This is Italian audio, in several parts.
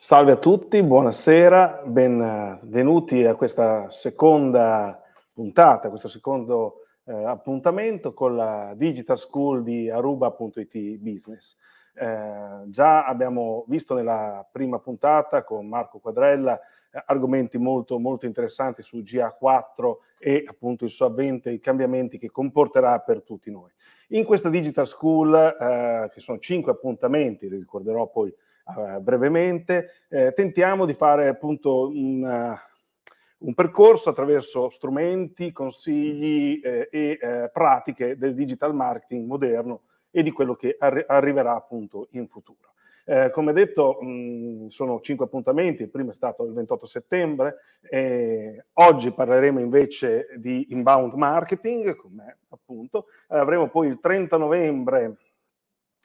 Salve a tutti, buonasera, benvenuti eh, a questa seconda puntata, questo secondo eh, appuntamento con la Digital School di Aruba.it Business. Eh, già abbiamo visto nella prima puntata con Marco Quadrella eh, argomenti molto, molto interessanti su GA4 e appunto il suo avvento e i cambiamenti che comporterà per tutti noi. In questa Digital School, eh, che sono cinque appuntamenti, li ricorderò poi eh, brevemente, eh, tentiamo di fare appunto un, uh, un percorso attraverso strumenti, consigli eh, e eh, pratiche del digital marketing moderno e di quello che arri- arriverà appunto in futuro. Eh, come detto, mh, sono cinque appuntamenti, il primo è stato il 28 settembre, eh, oggi parleremo invece di inbound marketing, come appunto, eh, avremo poi il 30 novembre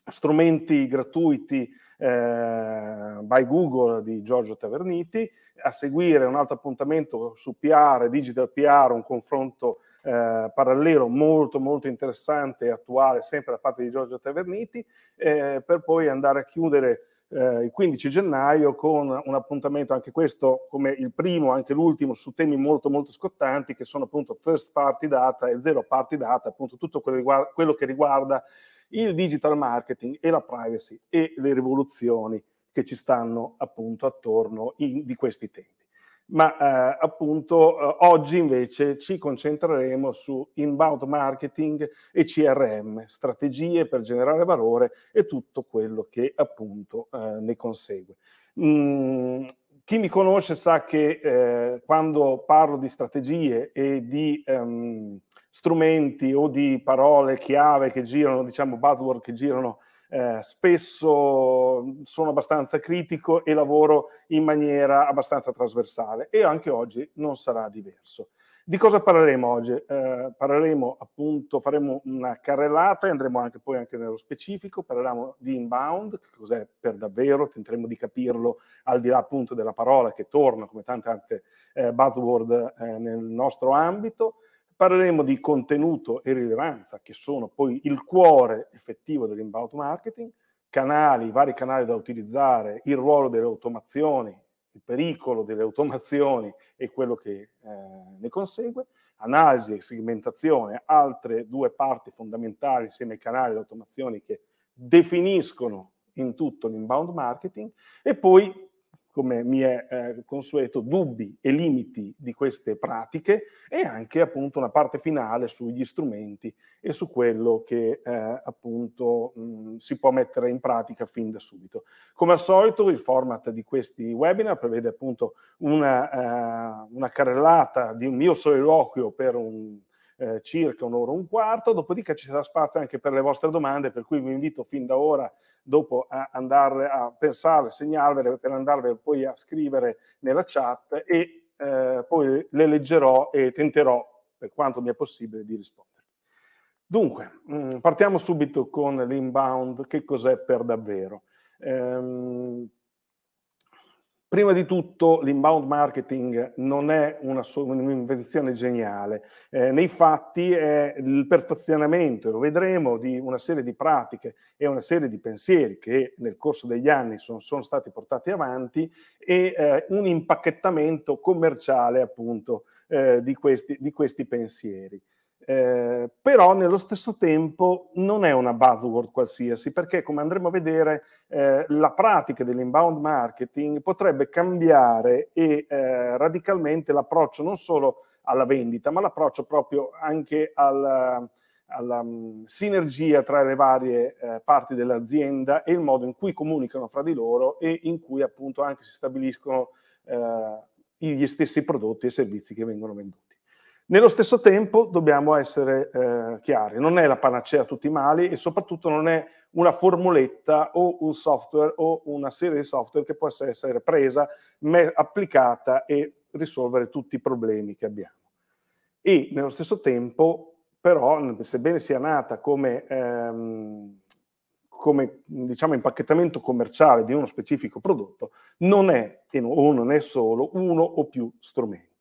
strumenti gratuiti eh, by Google di Giorgio Taverniti, a seguire un altro appuntamento su PR, Digital PR, un confronto eh, parallelo molto molto interessante e attuale sempre da parte di Giorgio Taverniti, eh, per poi andare a chiudere eh, il 15 gennaio con un appuntamento, anche questo come il primo, anche l'ultimo, su temi molto molto scottanti che sono appunto first party data e zero party data, appunto tutto quello, riguarda, quello che riguarda il digital marketing e la privacy e le rivoluzioni che ci stanno appunto attorno in, di questi tempi. Ma eh, appunto eh, oggi invece ci concentreremo su inbound marketing e CRM, strategie per generare valore e tutto quello che appunto eh, ne consegue. Mm, chi mi conosce sa che eh, quando parlo di strategie e di ehm, strumenti o di parole chiave che girano, diciamo buzzword che girano, eh, spesso sono abbastanza critico e lavoro in maniera abbastanza trasversale e anche oggi non sarà diverso. Di cosa parleremo oggi? Eh, parleremo appunto, faremo una carrellata e andremo anche poi anche nello specifico, parleremo di inbound, che cos'è per davvero, tenteremo di capirlo al di là appunto della parola che torna come tante altre eh, buzzword eh, nel nostro ambito parleremo di contenuto e rilevanza, che sono poi il cuore effettivo dell'inbound marketing, canali, vari canali da utilizzare, il ruolo delle automazioni, il pericolo delle automazioni e quello che eh, ne consegue, analisi e segmentazione, altre due parti fondamentali insieme ai canali e alle automazioni che definiscono in tutto l'inbound marketing e poi come mi è eh, consueto, dubbi e limiti di queste pratiche e anche appunto una parte finale sugli strumenti e su quello che eh, appunto mh, mm, si può mettere in pratica fin da subito. Come al solito il format di questi webinar prevede appunto una, eh, una carrellata di un mio soliloquio per un eh, circa un'ora e un quarto, dopodiché ci sarà spazio anche per le vostre domande, per cui vi invito fin da ora dopo a andare a pensare, segnarvele per andarvele poi a scrivere nella chat e eh, poi le leggerò e tenterò per quanto mi è possibile di rispondere. Dunque, mh, mm, partiamo subito con l'inbound, che cos'è per davvero? Ehm, Prima di tutto l'inbound marketing non è una, un'invenzione geniale, eh, nei fatti è il perfezionamento, lo vedremo, di una serie di pratiche e una serie di pensieri che nel corso degli anni sono, sono stati portati avanti e eh, un impacchettamento commerciale appunto eh, di, questi, di questi pensieri. Eh, però nello stesso tempo non è una buzzword qualsiasi perché come andremo a vedere eh, la pratica dell'inbound marketing potrebbe cambiare e eh, radicalmente l'approccio non solo alla vendita ma l'approccio proprio anche alla, alla mm, mh, sinergia tra le varie eh, parti dell'azienda e il modo in cui comunicano fra di loro e in cui appunto anche si stabiliscono eh, gli stessi prodotti e servizi che vengono venduti. Nello stesso tempo dobbiamo essere eh, chiari, non è la panacea a tutti i mali e soprattutto non è una formuletta o un software o una serie di software che possa essere presa, applicata e risolvere tutti i problemi che abbiamo. E nello stesso tempo, però, sebbene sia nata come, ehm, come diciamo, impacchettamento commerciale di uno specifico prodotto, non è o non è solo uno o più strumenti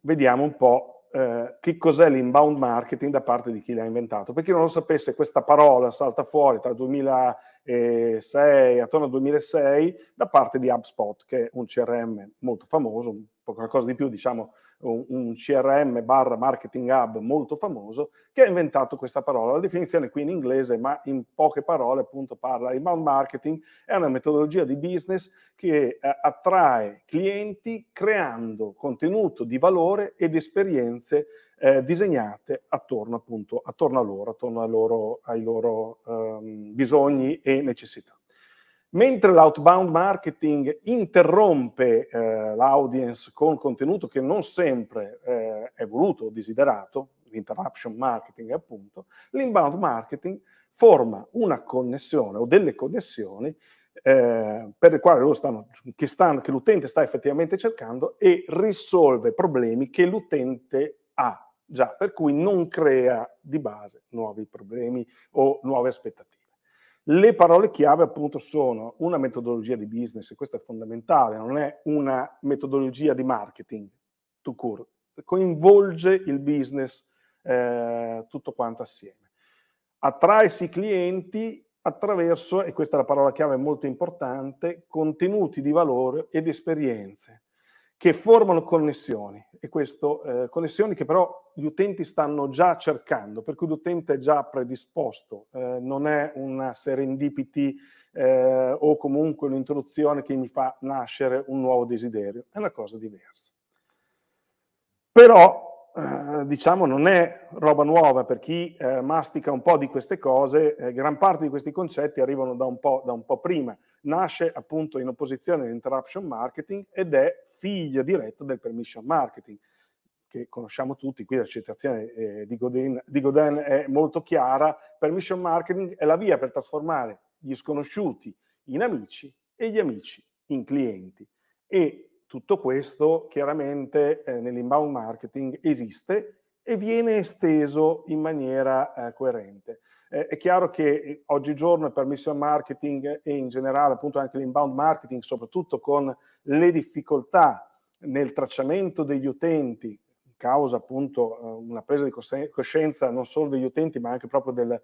vediamo un po' eh, che cos'è l'inbound marketing da parte di chi l'ha inventato. Per chi non lo sapesse, questa parola salta fuori tra 2006 attorno al 2006 da parte di HubSpot, che è un CRM molto famoso, qualcosa di più, diciamo, un, CRM barra marketing hub molto famoso, che ha inventato questa parola. La definizione qui in inglese, ma in poche parole appunto parla di mount marketing, è una metodologia di business che eh, attrae clienti creando contenuto di valore ed esperienze eh, disegnate attorno appunto attorno a loro, attorno a loro, ai loro ehm, bisogni e necessità. Mentre l'outbound marketing interrompe eh, l'audience con contenuto che non sempre eh, è voluto o desiderato, l'interruption marketing appunto, l'inbound marketing forma una connessione o delle connessioni eh, per le quali stanno, che, stanno, che l'utente sta effettivamente cercando e risolve problemi che l'utente ha già, per cui non crea di base nuovi problemi o nuove aspettative. Le parole chiave appunto sono una metodologia di business, e questo è fondamentale, non è una metodologia di marketing, to court, coinvolge il business eh, tutto quanto assieme. i clienti attraverso, e questa è la parola chiave molto importante, contenuti di valore ed esperienze che formano connessioni, e questo, eh, connessioni che però gli utenti stanno già cercando, per cui l'utente è già predisposto, eh, non è una serendipity eh, o comunque un'introduzione che mi fa nascere un nuovo desiderio, è una cosa diversa. Però eh, diciamo non è roba nuova per chi eh, mastica un po' di queste cose, eh, gran parte di questi concetti arrivano da un, da un, po', prima, nasce appunto in opposizione all'interruption marketing ed è figlio diretto del permission marketing che conosciamo tutti, qui la citazione eh, di Godin, di Godin è molto chiara, permission marketing è la via per trasformare gli sconosciuti in amici e gli amici in clienti. E tutto questo chiaramente eh, nell'inbound marketing esiste e viene esteso in maniera eh, coerente. Eh, è chiaro che eh, oggigiorno il permission marketing e in generale appunto anche l'inbound marketing, soprattutto con le difficoltà nel tracciamento degli utenti causa appunto eh, una presa di coscienza non solo degli utenti ma anche proprio del,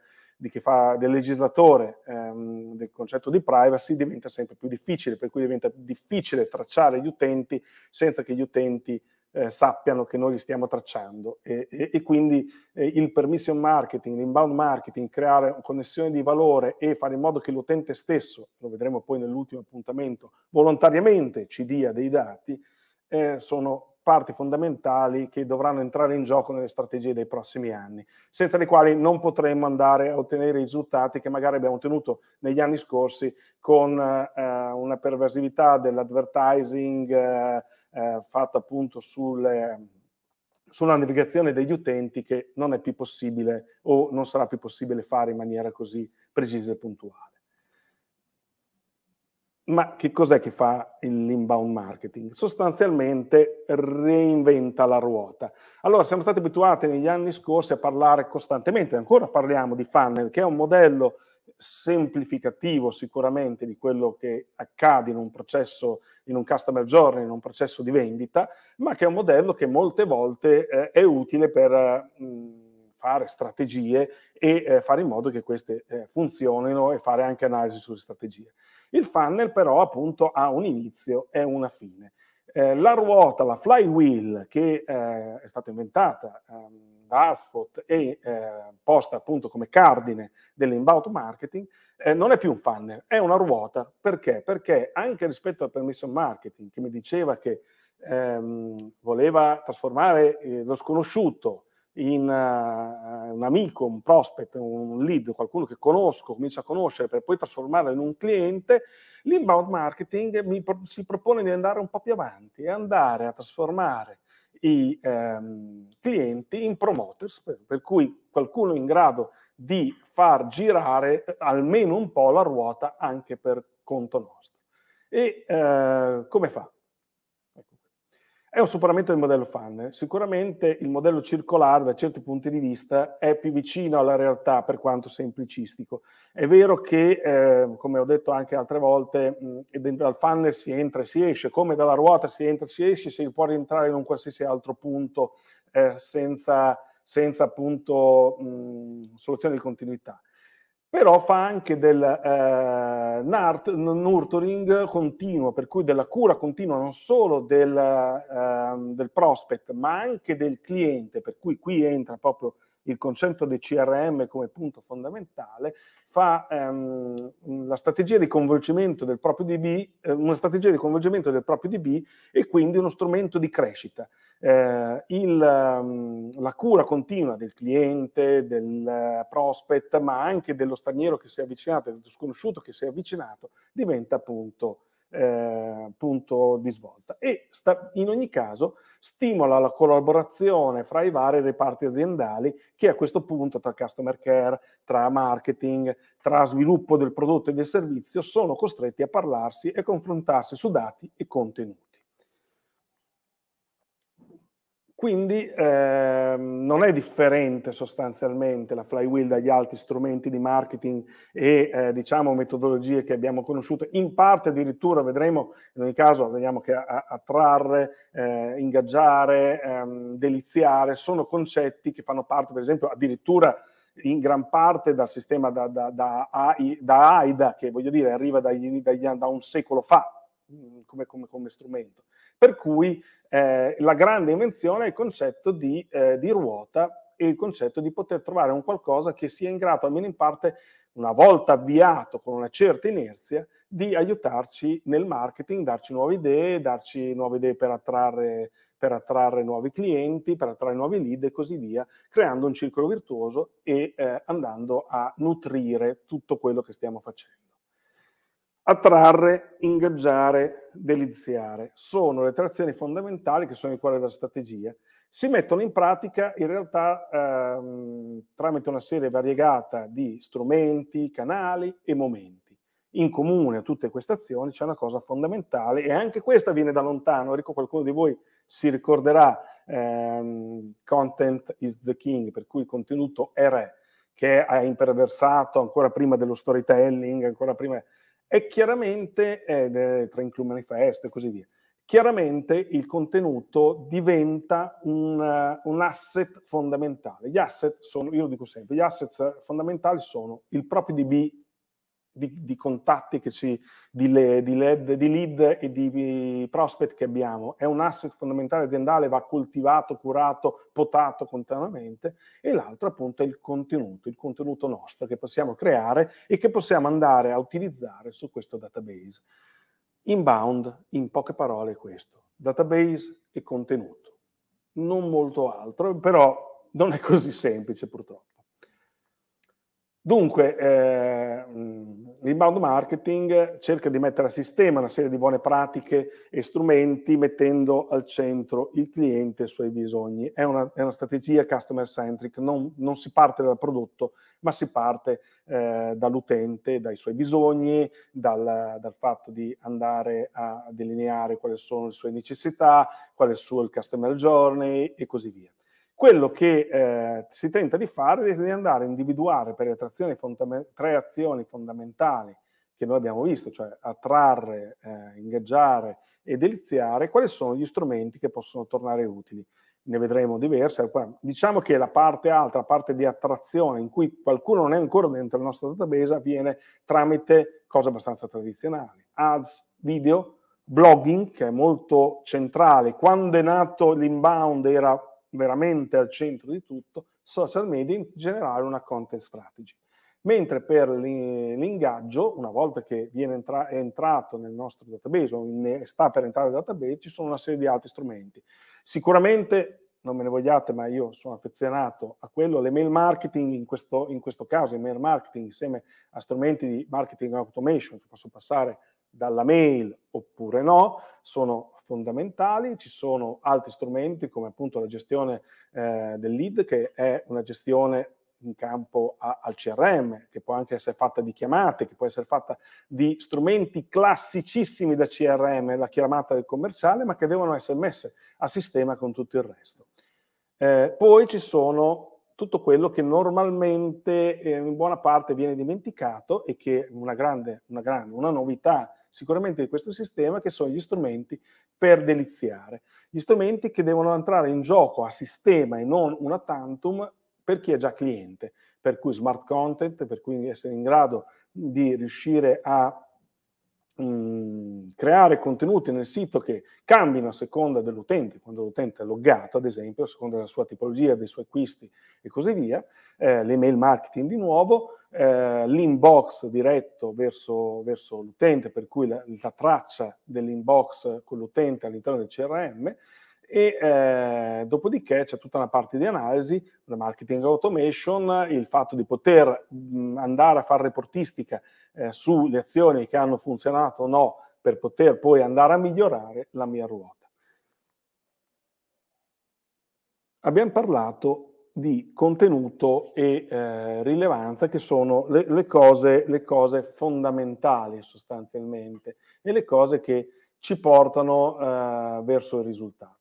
fa, del legislatore ehm, del concetto di privacy diventa sempre più difficile, per cui diventa difficile tracciare gli utenti senza che gli utenti eh, sappiano che noi li stiamo tracciando e, e, e quindi eh, il permission marketing, l'inbound marketing, creare connessioni di valore e fare in modo che l'utente stesso, lo vedremo poi nell'ultimo appuntamento, volontariamente ci dia dei dati, eh, sono parti fondamentali che dovranno entrare in gioco nelle strategie dei prossimi anni, senza le quali non potremmo andare a ottenere i risultati che magari abbiamo ottenuto negli anni scorsi con eh, una perversività dell'advertising eh, eh, fatta appunto sulle, sulla navigazione degli utenti che non è più possibile o non sarà più possibile fare in maniera così precisa e puntuale. Ma che cos'è che fa l'inbound marketing? Sostanzialmente reinventa la ruota. Allora, siamo stati abituati negli anni scorsi a parlare costantemente, ancora parliamo di funnel, che è un modello semplificativo sicuramente di quello che accade in un processo, in un customer journey, in un processo di vendita, ma che è un modello che molte volte eh, è utile per... Mh, mm, fare strategie e eh, fare in modo che queste eh, funzionino e fare anche analisi sulle strategie. Il funnel però appunto ha un inizio e una fine. Eh, la ruota, la flywheel che eh, è stata inventata ehm, da Hartford e eh, posta appunto come cardine dell'inbound marketing, eh, non è più un funnel, è una ruota. Perché? Perché anche rispetto al permission marketing che mi diceva che ehm, voleva trasformare eh, lo sconosciuto in uh, un amico, un prospect, un lead, qualcuno che conosco, comincio a conoscere per poi trasformarlo in un cliente, l'inbound marketing mi pro- si propone di andare un po' più avanti e andare a trasformare i ehm, clienti in promoters, per, per cui qualcuno in grado di far girare eh, almeno un po' la ruota anche per conto nostro. E eh, come fa? È un superamento del modello fan. Sicuramente il modello circolare, da certi punti di vista, è più vicino alla realtà per quanto semplicistico. È vero che, eh, come ho detto anche altre volte, mh, dal funnel si entra e si esce, come dalla ruota si entra e si esce, si può rientrare in un qualsiasi altro punto eh, senza, senza appunto, mh, soluzione di continuità però fa anche del eh, nart, nurturing continuo, per cui della cura continua non solo del, eh, del prospect, ma anche del cliente, per cui qui entra proprio il concetto di CRM come punto fondamentale, fa ehm, la strategia di coinvolgimento del proprio DB, eh, una strategia di coinvolgimento del proprio DB e quindi uno strumento di crescita. Eh, il, ehm, la cura continua del cliente, del eh, prospect, ma anche dello straniero che si è avvicinato, dello sconosciuto che si è avvicinato, diventa appunto eh, punto di svolta e sta, in ogni caso stimola la collaborazione fra i vari reparti aziendali che a questo punto tra customer care, tra marketing, tra sviluppo del prodotto e del servizio sono costretti a parlarsi e confrontarsi su dati e contenuti. Quindi eh, non è differente sostanzialmente la flywheel dagli altri strumenti di marketing e eh, diciamo metodologie che abbiamo conosciuto, in parte addirittura vedremo, in ogni caso vediamo che attrarre, eh, ingaggiare, ehm, deliziare sono concetti che fanno parte per esempio addirittura in gran parte dal sistema da, da, da, da AIDA che voglio dire arriva dagli, dagli, da un secolo fa mm, come, come, come strumento. Per cui eh, la grande invenzione è il concetto di, eh, di ruota e il concetto di poter trovare un qualcosa che sia in grado, almeno in parte, una volta avviato con una certa inerzia, di aiutarci nel marketing, darci nuove idee, darci nuove idee per attrarre, per attrarre nuovi clienti, per attrarre nuovi lead e così via, creando un circolo virtuoso e eh, andando a nutrire tutto quello che stiamo facendo attrarre, ingaggiare, deliziare. Sono le tre azioni fondamentali che sono il cuore della strategia. Si mettono in pratica in realtà ehm, tramite una serie variegata di strumenti, canali e momenti. In comune a tutte queste azioni c'è una cosa fondamentale e anche questa viene da lontano. Enrico, qualcuno di voi si ricorderà ehm, Content is the King, per cui il contenuto è re, che ha imperversato ancora prima dello storytelling, ancora prima e chiaramente, eh, tra Include Manifest e così via, chiaramente il contenuto diventa un, eh, un, asset fondamentale. Gli asset sono, io lo dico sempre, gli asset fondamentali sono il proprio DB di, di contatti ci, di, le, di, lead, di, lead, e di prospect che abbiamo. È un asset fondamentale aziendale, va coltivato, curato, potato continuamente. E l'altro appunto è il contenuto, il contenuto nostro che possiamo creare e che possiamo andare a utilizzare su questo database. Inbound, in poche parole, è questo. Database e contenuto. Non molto altro, però non è così semplice purtroppo. Dunque, eh, l'inbound mm, marketing cerca di mettere a sistema una serie di buone pratiche e strumenti mettendo al centro il cliente e i suoi bisogni. È una, è una strategia customer centric, non, non, si parte dal prodotto, ma si parte eh, dall'utente, dai suoi bisogni, dal, dal fatto di andare a delineare quali sono le sue necessità, qual è il suo il customer journey e così via. Quello che eh, si tenta di fare è di andare a individuare per le tre azioni fondamentali che noi abbiamo visto, cioè attrarre, eh, ingaggiare e deliziare, quali sono gli strumenti che possono tornare utili. Ne vedremo diverse. Diciamo che la parte altra, la parte di attrazione, in cui qualcuno non è ancora dentro la nostra database, avviene tramite cose abbastanza tradizionali. Ads, video, blogging, che è molto centrale. Quando è nato l'inbound era veramente al centro di tutto, social media in generale una content strategy. Mentre per l'ingaggio, una volta che viene entra- è entrato nel nostro database o in- sta per entrare nel database, ci sono una serie di altri strumenti. Sicuramente, non me ne vogliate, ma io sono affezionato a quello, l'email marketing in questo, in questo caso, email marketing insieme a strumenti di marketing automation che posso passare dalla mail oppure no, sono fondamentali, ci sono altri strumenti come appunto la gestione eh, del lead che è una gestione in campo a, al CRM, che può anche essere fatta di chiamate, che può essere fatta di strumenti classicissimi da CRM, la chiamata del commerciale, ma che devono essere messe a sistema con tutto il resto. Eh, poi ci sono tutto quello che normalmente eh, in buona parte viene dimenticato e che una grande, una grande, una novità sicuramente di questo sistema, che sono gli strumenti per deliziare. Gli strumenti che devono entrare in gioco a sistema e non una tantum per chi è già cliente, per cui smart content, per cui essere in grado di riuscire a Mm, creare contenuti nel sito che cambino a seconda dell'utente, quando l'utente è loggato, ad esempio, a seconda della sua tipologia, dei suoi acquisti e così via, eh, l'email marketing di nuovo, eh, l'inbox diretto verso, verso l'utente, per cui la, la traccia dell'inbox con l'utente all'interno del CRM, e eh, dopodiché c'è tutta una parte di analisi, la marketing automation, il fatto di poter mh, mm, andare a fare reportistica eh, sulle azioni che hanno funzionato o no per poter poi andare a migliorare la mia ruota. Abbiamo parlato di contenuto e eh, rilevanza che sono le, le, cose, le cose fondamentali sostanzialmente e le cose che ci portano eh, verso il risultato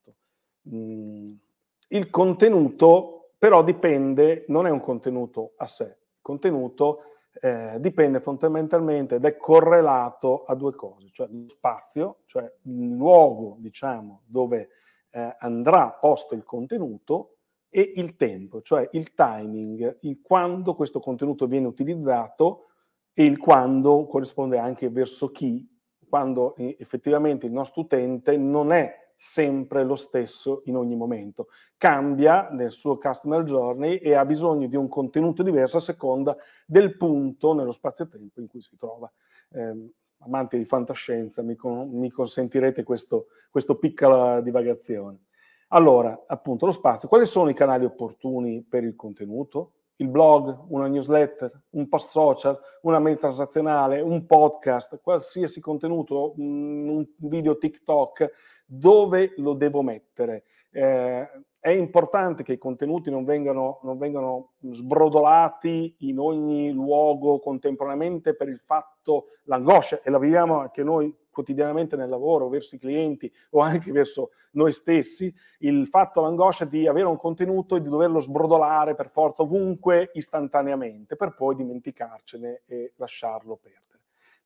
il contenuto però dipende, non è un contenuto a sé, il contenuto eh, dipende fondamentalmente ed è correlato a due cose, cioè lo spazio, cioè il luogo diciamo, dove eh, andrà posto il contenuto e il tempo, cioè il timing, il quando questo contenuto viene utilizzato e il quando corrisponde anche verso chi, quando eh, effettivamente il nostro utente non è sempre lo stesso in ogni momento. Cambia nel suo customer journey e ha bisogno di un contenuto diverso a seconda del punto nello spazio-tempo in cui si trova. Eh, amanti di fantascienza, mi, con, mi consentirete questo, questo piccola divagazione. Allora, appunto, lo spazio. Quali sono i canali opportuni per il contenuto? Il blog, una newsletter, un post social, una mail transazionale, un podcast, qualsiasi contenuto, un video TikTok, dove lo devo mettere. Eh, è importante che i contenuti non vengano, non vengano, sbrodolati in ogni luogo contemporaneamente per il fatto, l'angoscia, e la viviamo anche noi quotidianamente nel lavoro, verso i clienti o anche verso noi stessi, il fatto, l'angoscia di avere un contenuto e di doverlo sbrodolare per forza ovunque istantaneamente, per poi dimenticarcene e lasciarlo perdere.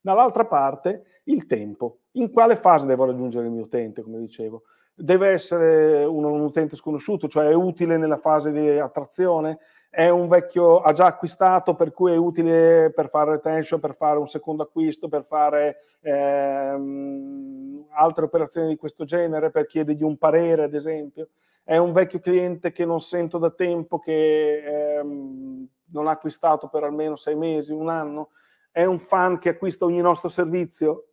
Dall'altra parte il tempo. In quale fase devo raggiungere il mio utente, come dicevo? Deve essere un, un utente sconosciuto, cioè è utile nella fase di attrazione? È un vecchio, ha già acquistato, per cui è utile per fare retention, per fare un secondo acquisto, per fare ehm, altre operazioni di questo genere, per chiedergli un parere, ad esempio? è un vecchio cliente che non sento da tempo, che ehm, non ha acquistato per almeno sei mesi, un anno è un fan che acquista ogni nostro servizio?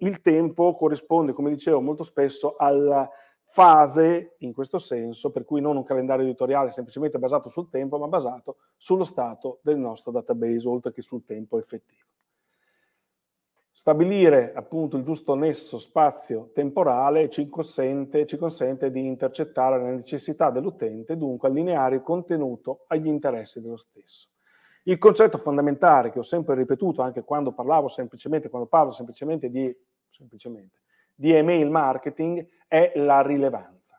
Il tempo corrisponde, come dicevo, molto spesso alla fase, in questo senso, per cui non un calendario editoriale semplicemente basato sul tempo, ma basato sullo stato del nostro database, oltre che sul tempo effettivo. Stabilire appunto il giusto nesso spazio-temporale ci consente, ci consente di intercettare le necessità dell'utente, dunque allineare il contenuto agli interessi dello stesso. Il concetto fondamentale che ho sempre ripetuto anche quando parlavo semplicemente, quando parlo semplicemente di, semplicemente, di email marketing è la rilevanza.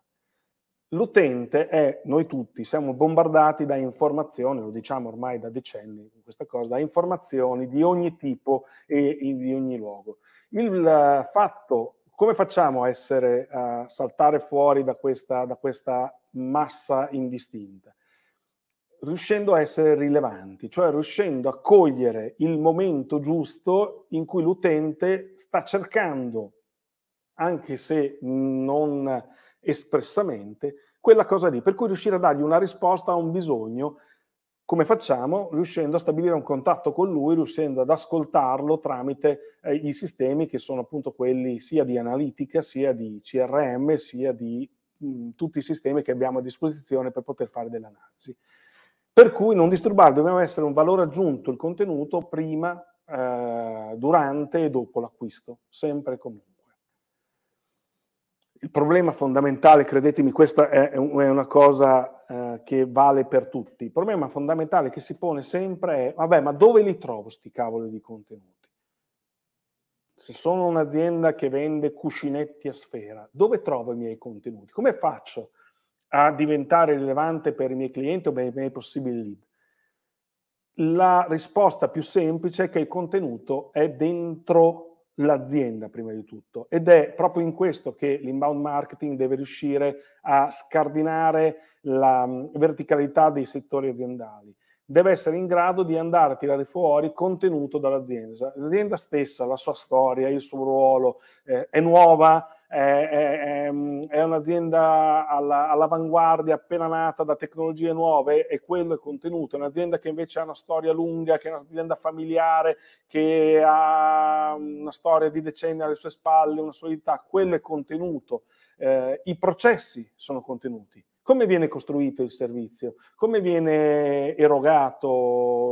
L'utente è, noi tutti, siamo bombardati da informazioni, lo diciamo ormai da decenni questa cosa, da informazioni di ogni tipo e di ogni luogo. Il eh, fatto, come facciamo a essere, a saltare fuori da questa, da questa massa indistinta? riuscendo a essere rilevanti, cioè riuscendo a cogliere il momento giusto in cui l'utente sta cercando, anche se non espressamente, quella cosa lì, per cui riuscire a dargli una risposta a un bisogno, come facciamo? Riuscendo a stabilire un contatto con lui, riuscendo ad ascoltarlo tramite eh, i sistemi che sono appunto quelli sia di analitica, sia di CRM, sia di mh, mm, tutti i sistemi che abbiamo a disposizione per poter fare dell'analisi. Per cui non disturbare dobbiamo essere un valore aggiunto il contenuto prima, eh, durante e dopo l'acquisto, sempre e comunque. Il problema fondamentale, credetemi, questa è, una cosa eh, che vale per tutti, il problema fondamentale che si pone sempre è, vabbè, ma dove li trovo sti cavoli di contenuti? Se sono un'azienda che vende cuscinetti a sfera, dove trovo i miei contenuti? Come faccio a diventare rilevante per i miei clienti o per i miei possibili lead? La risposta più semplice è che il contenuto è dentro l'azienda prima di tutto ed è proprio in questo che l'inbound marketing deve riuscire a scardinare la mm, verticalità dei settori aziendali deve essere in grado di andare a tirare fuori contenuto dall'azienda. Cioè, l'azienda stessa, la sua storia, il suo ruolo eh, è nuova, è, mm, è un'azienda alla, all'avanguardia, appena nata da tecnologie nuove e quello è contenuto, è un'azienda che invece ha una storia lunga, che è un'azienda familiare, che ha una storia di decenni alle sue spalle, una solidità, quello è contenuto, eh, i processi sono contenuti. Come viene costruito il servizio? Come viene erogato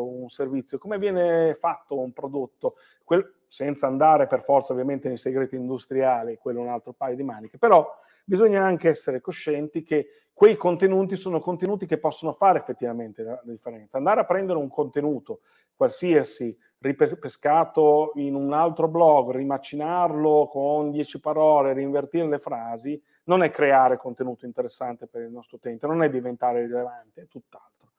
un servizio? Come viene fatto un prodotto? Quel, senza andare per forza ovviamente nei segreti industriali, quello è un altro paio di maniche, però bisogna anche essere coscienti che quei contenuti sono contenuti che possono fare effettivamente la differenza. Andare a prendere un contenuto qualsiasi ripescato in un altro blog, rimacinarlo con dieci parole, rinvertire le frasi, non è creare contenuto interessante per il nostro utente, non è diventare rilevante, è tutt'altro.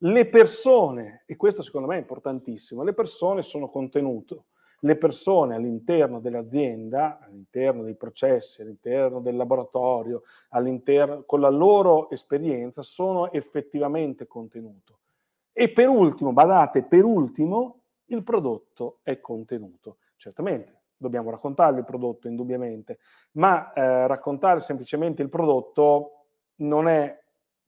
Le persone, e questo secondo me è importantissimo, le persone sono contenuto le persone all'interno dell'azienda, all'interno dei processi, all'interno del laboratorio, all'interno, con la loro esperienza sono effettivamente contenuto. E per ultimo, badate, per ultimo, il prodotto è contenuto. Certamente, dobbiamo raccontarvi il prodotto, indubbiamente, ma eh, raccontare semplicemente il prodotto non è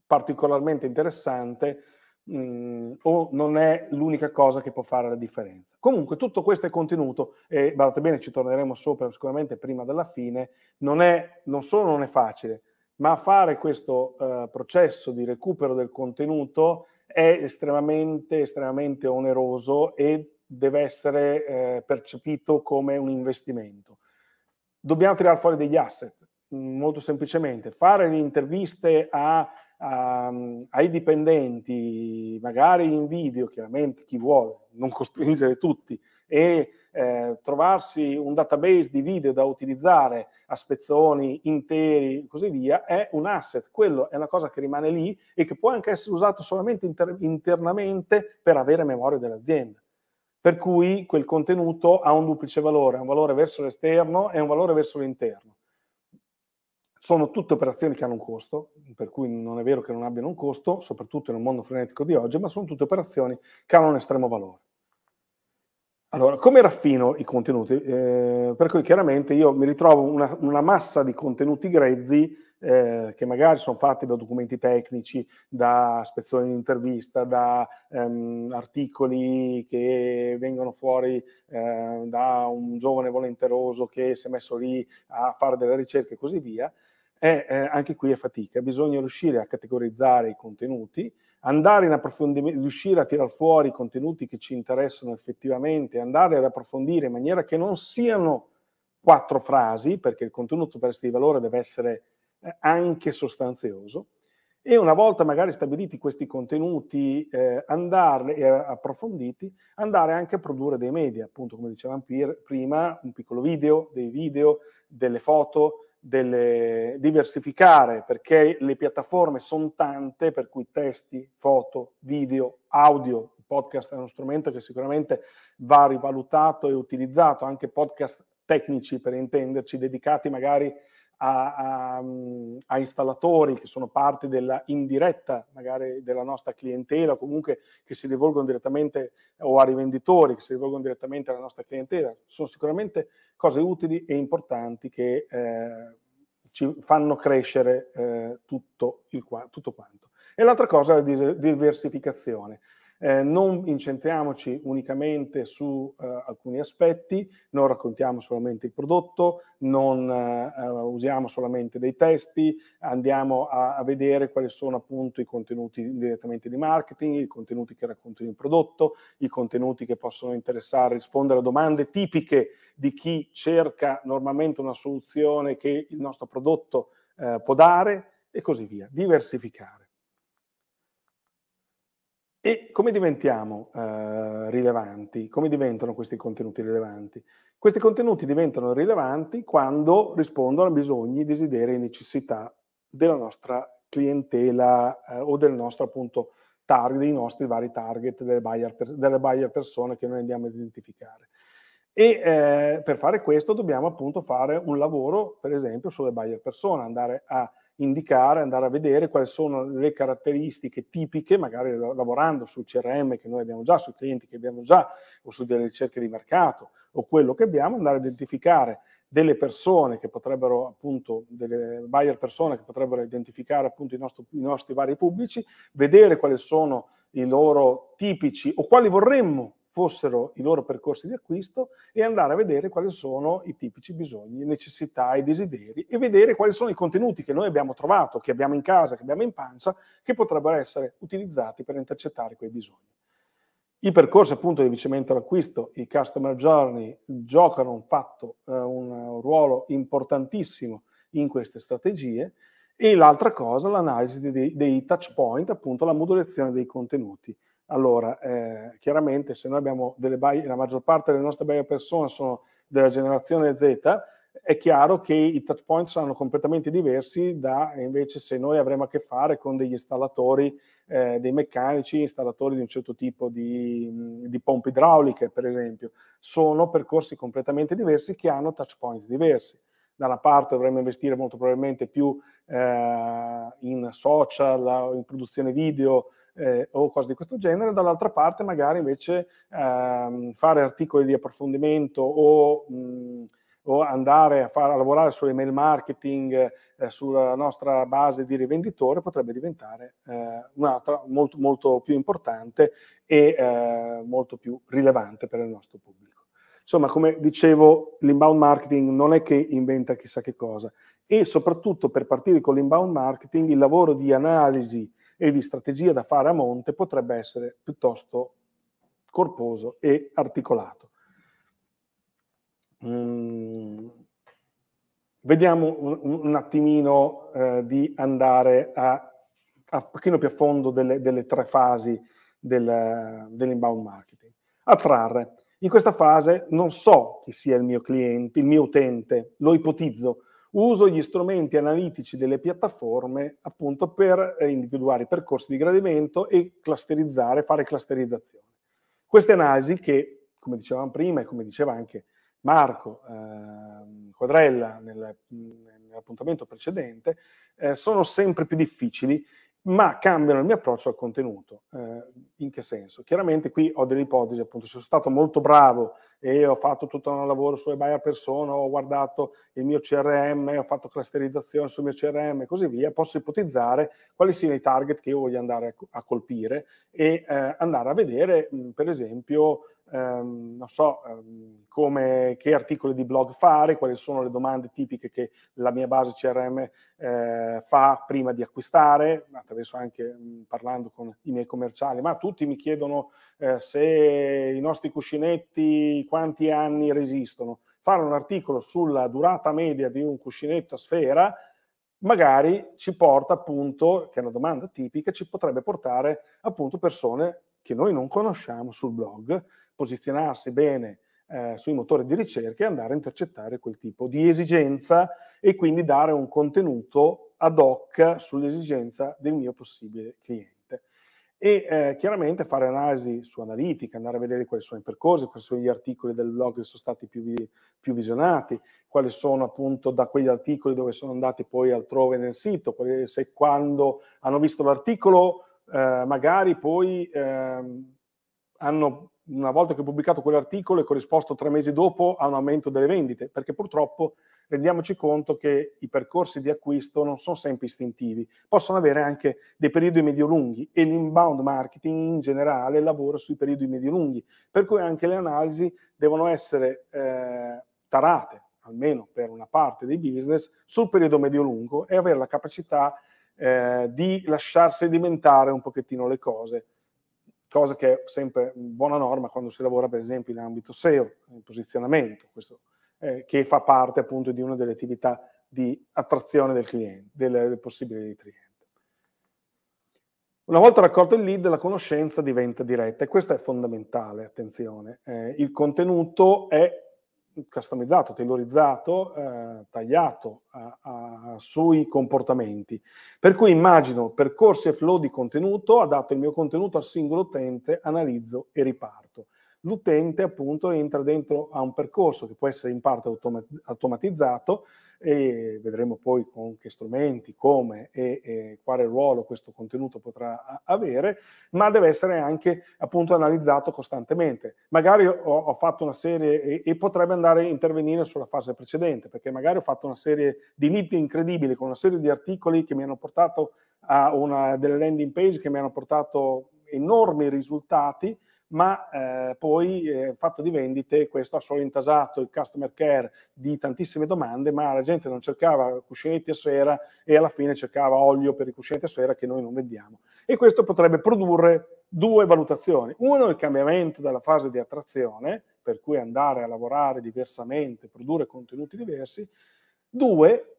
particolarmente interessante mh, mm, o non è l'unica cosa che può fare la differenza. Comunque tutto questo è contenuto e guardate bene, ci torneremo sopra sicuramente prima della fine, non, è, non solo non è facile, ma fare questo eh, processo di recupero del contenuto è estremamente, estremamente oneroso e deve essere eh, percepito come un investimento. Dobbiamo tirare fuori degli asset, mm, molto semplicemente. Fare le interviste a Ehm, ai dipendenti, magari in video, chiaramente chi vuole, non costringere tutti, e eh, trovarsi un database di video da utilizzare a spezzoni interi e così via, è un asset. Quello è una cosa che rimane lì e che può anche essere usato solamente inter- internamente per avere memoria dell'azienda. Per cui quel contenuto ha un duplice valore, un valore verso l'esterno e un valore verso l'interno. Sono tutte operazioni che hanno un costo, per cui non è vero che non abbiano un costo, soprattutto in un mondo frenetico di oggi, ma sono tutte operazioni che hanno un estremo valore. Allora, come raffino i contenuti? Eh, per cui chiaramente io mi ritrovo una, una massa di contenuti grezzi eh, che magari sono fatti da documenti tecnici, da spezzoni di intervista, da ehm, articoli che vengono fuori eh, da un giovane volenteroso che si è messo lì a fare delle ricerche e così via, è, eh, anche qui è fatica, bisogna riuscire a categorizzare i contenuti, andare in approfondimento, riuscire a tirar fuori i contenuti che ci interessano effettivamente, andare ad approfondire in maniera che non siano quattro frasi, perché il contenuto per essere di valore deve essere eh, anche sostanzioso, e una volta magari stabiliti questi contenuti eh, andarli, eh, approfonditi, andare anche a produrre dei media, appunto come dicevamo prima, un piccolo video, dei video, delle foto, delle, diversificare perché le piattaforme sono tante, per cui testi, foto, video, audio, podcast è uno strumento che sicuramente va rivalutato e utilizzato, anche podcast tecnici per intenderci, dedicati magari a, a, a, installatori che sono parte della indiretta magari della nostra clientela, comunque che si rivolgono direttamente o a rivenditori che si rivolgono direttamente alla nostra clientela. Sono sicuramente cose utili e importanti che eh, ci fanno crescere eh, tutto, il, tutto quanto. E l'altra cosa è la diversificazione. Eh, non incentriamoci unicamente su eh, alcuni aspetti, non raccontiamo solamente il prodotto, non eh, usiamo solamente dei testi, andiamo a, a, vedere quali sono appunto i contenuti direttamente di marketing, i contenuti che raccontano il prodotto, i contenuti che possono interessare, rispondere a domande tipiche di chi cerca normalmente una soluzione che il nostro prodotto eh, può dare e così via. Diversificare. E come diventiamo eh, rilevanti? Come diventano questi contenuti rilevanti? Questi contenuti diventano rilevanti quando rispondono a bisogni, desideri e necessità della nostra clientela eh, o del nostro appunto target, dei nostri vari target, delle buyer, delle buyer persone che noi andiamo ad identificare. E eh, per fare questo dobbiamo appunto fare un lavoro, per esempio, sulle buyer persone, andare a indicare, andare a vedere quali sono le caratteristiche tipiche, magari lavorando sul CRM che noi abbiamo già, sui clienti che abbiamo già, o su delle ricerche di mercato, o quello che abbiamo, andare a identificare delle persone che potrebbero appunto, delle buyer persone che potrebbero identificare appunto i nostri, i nostri vari pubblici, vedere quali sono i loro tipici o quali vorremmo fossero i loro percorsi di acquisto e andare a vedere quali sono i tipici bisogni, necessità e desideri e vedere quali sono i contenuti che noi abbiamo trovato, che abbiamo in casa, che abbiamo in pancia, che potrebbero essere utilizzati per intercettare quei bisogni. I percorsi appunto di avvicinamento all'acquisto, i customer journey, giocano un, fatto, eh, un ruolo importantissimo in queste strategie e l'altra cosa, l'analisi dei, dei touch point, appunto la modulazione dei contenuti allora, eh, chiaramente se noi abbiamo delle buyer, la maggior parte delle nostre buyer persone sono della generazione Z, è chiaro che i touch point saranno completamente diversi da invece se noi avremo a che fare con degli installatori, eh, dei meccanici, installatori di un certo tipo di, di pompe idrauliche, per esempio. Sono percorsi completamente diversi che hanno touch point diversi da una parte dovremmo investire molto probabilmente più eh, in social, in produzione video, eh, o cose di questo genere, dall'altra parte magari invece ehm, fare articoli di approfondimento o... Mh, o andare a, far, a lavorare sull'email marketing, eh, sulla nostra base di rivenditore potrebbe diventare eh, un'altra molto, molto, più importante e eh, molto più rilevante per il nostro pubblico. Insomma, come dicevo, l'inbound marketing non è che inventa chissà che cosa e soprattutto per partire con l'inbound marketing il lavoro di analisi e di strategia da fare a monte potrebbe essere piuttosto corposo e articolato. Mm. Vediamo un, un attimino eh, di andare a, a, un pochino più a fondo delle, delle tre fasi del, dell'inbound marketing. Attrarre. In questa fase non so chi sia il mio cliente, il mio utente, lo ipotizzo, uso gli strumenti analitici delle piattaforme appunto per eh, individuare i percorsi di gradimento e clusterizzare, fare clusterizzazione. Queste analisi che, come dicevamo prima e come diceva anche Marco eh, Quadrella nel, nell'appuntamento precedente, eh, sono sempre più difficili ma cambiano il mio approccio al contenuto. Eh, in che senso? Chiaramente qui ho delle ipotesi, appunto, se sono stato molto bravo e ho fatto tutto un lavoro su eBay a persona, ho guardato il mio CRM, ho fatto clusterizzazione sul mio CRM e così via, posso ipotizzare quali siano i target che io voglio andare a colpire e eh, andare a vedere, mh, per esempio, ehm, non so, ehm, come, che articoli di blog fare, quali sono le domande tipiche che la mia base CRM eh, fa prima di acquistare, attraverso anche mh, parlando con i miei commerciali, ma tutti mi chiedono eh, se i nostri cuscinetti quanti anni resistono, fare un articolo sulla durata media di un cuscinetto a sfera, magari ci porta appunto, che è una domanda tipica, ci potrebbe portare appunto persone che noi non conosciamo sul blog, posizionarsi bene eh, sui motori di ricerca e andare a intercettare quel tipo di esigenza e quindi dare un contenuto ad hoc sull'esigenza del mio possibile cliente e eh, chiaramente fare analisi su analitica, andare a vedere quali sono i percorsi, quali sono gli articoli del blog che sono stati più, più visionati, quali sono appunto da quegli articoli dove sono andati poi altrove nel sito, quali, se quando hanno visto l'articolo eh, magari poi eh, hanno una volta che ho pubblicato quell'articolo è corrisposto tre mesi dopo a un aumento delle vendite, perché purtroppo rendiamoci conto che i percorsi di acquisto non sono sempre istintivi, possono avere anche dei periodi medio-lunghi e l'inbound marketing in generale lavora sui periodi medio-lunghi, per cui anche le analisi devono essere eh, tarate, almeno per una parte dei business, sul periodo medio-lungo e avere la capacità eh, di lasciar sedimentare un pochettino le cose cosa che è sempre buona norma quando si lavora per esempio in ambito SEO, in posizionamento, questo, eh, che fa parte appunto di una delle attività di attrazione del cliente, del, del possibile cliente. Una volta raccolto il lead, la conoscenza diventa diretta e questo è fondamentale, attenzione. Eh, il contenuto è customizzato, tailorizzato, eh, tagliato a, a, sui comportamenti. Per cui immagino percorsi e flow di contenuto, adatto il mio contenuto al singolo utente, analizzo e riparto l'utente appunto entra dentro a un percorso che può essere in parte automatizzato e vedremo poi con che strumenti, come e, e quale ruolo questo contenuto potrà avere, ma deve essere anche appunto analizzato costantemente. Magari ho, ho fatto una serie e, e, potrebbe andare a intervenire sulla fase precedente, perché magari ho fatto una serie di lead incredibili con una serie di articoli che mi hanno portato a una, delle landing page che mi hanno portato enormi risultati, ma eh, poi eh, fatto di vendite questo ha solo intasato il customer care di tantissime domande, ma la gente non cercava cuscinetti a sfera e alla fine cercava olio per i cuscinetti a sfera che noi non vendiamo. E questo potrebbe produrre due valutazioni. Uno, il cambiamento della fase di attrazione, per cui andare a lavorare diversamente, produrre contenuti diversi. Due,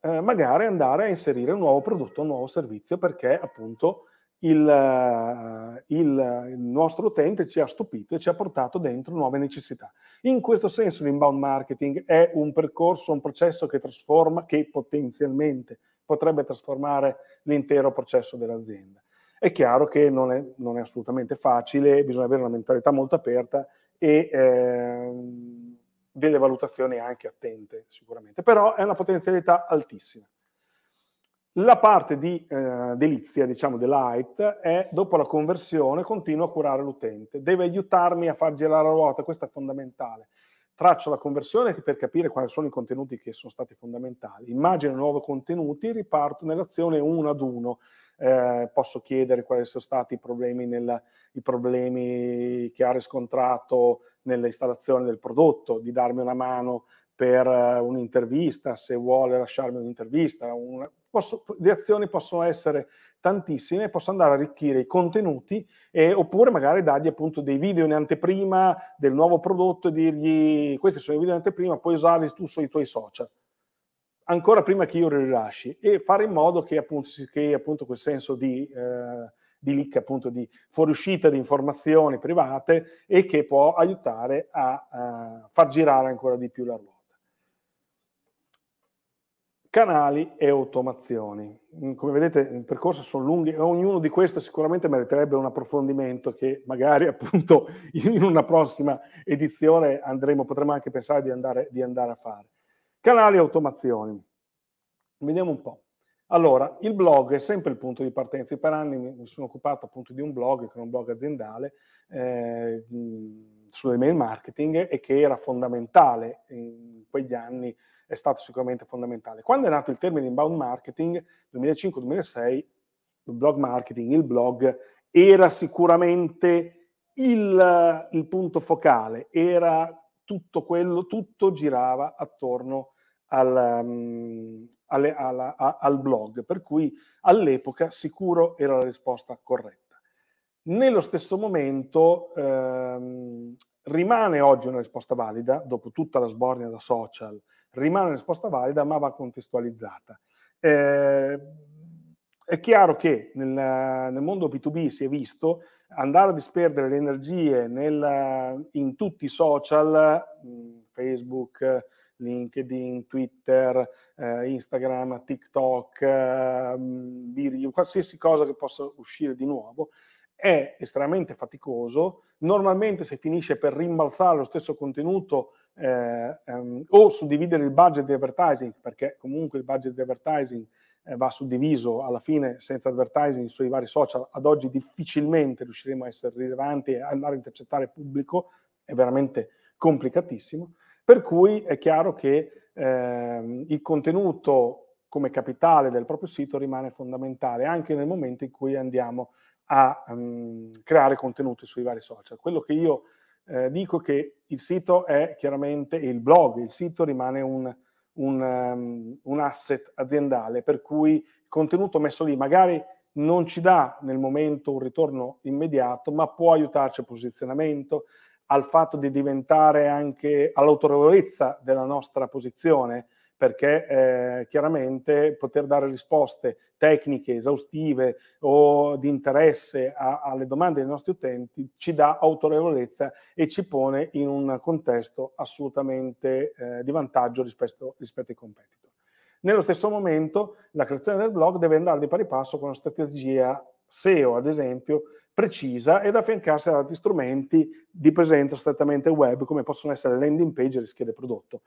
eh, magari andare a inserire un nuovo prodotto, un nuovo servizio, perché appunto il, eh, il, eh, il, nostro utente ci ha stupito e ci ha portato dentro nuove necessità. In questo senso l'inbound marketing è un percorso, un processo che trasforma, che potenzialmente potrebbe trasformare l'intero processo dell'azienda. È chiaro che non è, non è assolutamente facile, bisogna avere una mentalità molto aperta e eh, delle valutazioni anche attente sicuramente, però è una potenzialità altissima. La parte di eh, delizia, diciamo, delight, è dopo la conversione continuo a curare l'utente. Deve aiutarmi a far girare la ruota, questo è fondamentale. Traccio la conversione per capire quali sono i contenuti che sono stati fondamentali. Immagino nuovi contenuti, riparto nell'azione uno ad uno. Eh, posso chiedere quali sono stati i problemi, nel, i problemi che ha riscontrato nell'installazione del prodotto, di darmi una mano per eh, un'intervista, se vuole lasciarmi un'intervista, una, posso, le azioni possono essere tantissime, posso andare a arricchire i contenuti eh, oppure magari dargli appunto dei video in anteprima del nuovo prodotto e dirgli questi sono i video in anteprima, puoi usarli tu sui tuoi social ancora prima che io li rilasci e fare in modo che appunto, che, appunto quel senso di, eh, di leak, appunto di fuoriuscita di informazioni private e che può aiutare a, a eh, far girare ancora di più la ruota canali e automazioni. Mm, come vedete i percorsi sono lunghi e ognuno di questi sicuramente meriterebbe un approfondimento che magari appunto in una prossima edizione andremo, potremmo anche pensare di andare, di andare a fare. Canali e automazioni. Vediamo un po'. Allora, il blog è sempre il punto di partenza. Io per anni mi sono occupato appunto di un blog, che era un blog aziendale, eh, mm, sull'email marketing e che era fondamentale in quegli anni è stato sicuramente fondamentale. Quando è nato il termine inbound marketing, 2005-2006, il blog marketing, il blog, era sicuramente il, il punto focale, era tutto quello, tutto girava attorno al, um, alle, alla, a, al blog, per cui all'epoca sicuro era la risposta corretta. Nello stesso momento ehm, rimane oggi una risposta valida, dopo tutta la sbornia da social rimane una risposta valida ma va contestualizzata. Eh, è chiaro che nel, nel, mondo B2B si è visto andare a disperdere le energie nel, in tutti i social, Facebook, LinkedIn, Twitter, eh, Instagram, TikTok, eh, qualsiasi cosa che possa uscire di nuovo, è estremamente faticoso. Normalmente se finisce per rimbalzare lo stesso contenuto eh, ehm, o suddividere il budget di advertising, perché comunque il budget di advertising eh, va suddiviso alla fine senza advertising sui vari social, ad oggi difficilmente riusciremo a essere rilevanti e andare a intercettare pubblico, è veramente complicatissimo, per cui è chiaro che ehm, il contenuto come capitale del proprio sito rimane fondamentale anche nel momento in cui andiamo a um, creare contenuti sui vari social. Quello che io eh, dico che il sito è chiaramente il blog, il sito rimane un, un, um, un asset aziendale, per cui il contenuto messo lì magari non ci dà nel momento un ritorno immediato, ma può aiutarci al posizionamento, al fatto di diventare anche all'autorevolezza della nostra posizione, perché eh, chiaramente poter dare risposte tecniche, esaustive o di interesse a, alle domande dei nostri utenti ci dà autorevolezza e ci pone in un contesto assolutamente eh, di vantaggio rispetto, rispetto ai competitor. Nello stesso momento la creazione del blog deve andare di pari passo con una strategia SEO, ad esempio, precisa ed affiancarsi ad altri strumenti di presenza strettamente web come possono essere landing page e le schede prodotto.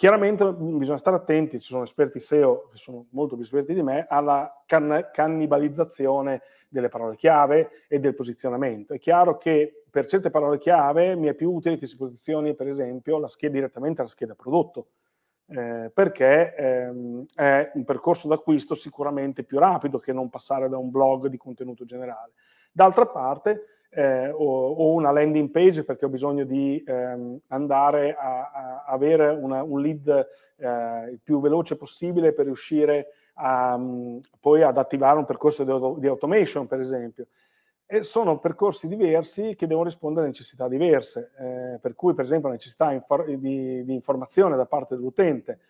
Chiaramente mm, bisogna stare attenti, ci sono esperti SEO che sono molto più esperti di me, alla can- cannibalizzazione delle parole chiave e del posizionamento. È chiaro che per certe parole chiave mi è più utile che si posizioni, per esempio, scheda, direttamente alla scheda prodotto, eh, perché ehm, è un percorso d'acquisto sicuramente più rapido che non passare da un blog di contenuto generale. D'altra parte, eh, o, o, una landing page perché ho bisogno di ehm, andare a, a avere una, un lead eh, il più veloce possibile per riuscire a, um, poi ad attivare un percorso di, auto, di automation, per esempio. E sono percorsi diversi che devono rispondere a necessità diverse, eh, per cui per esempio la necessità infor- di, di, informazione da parte dell'utente,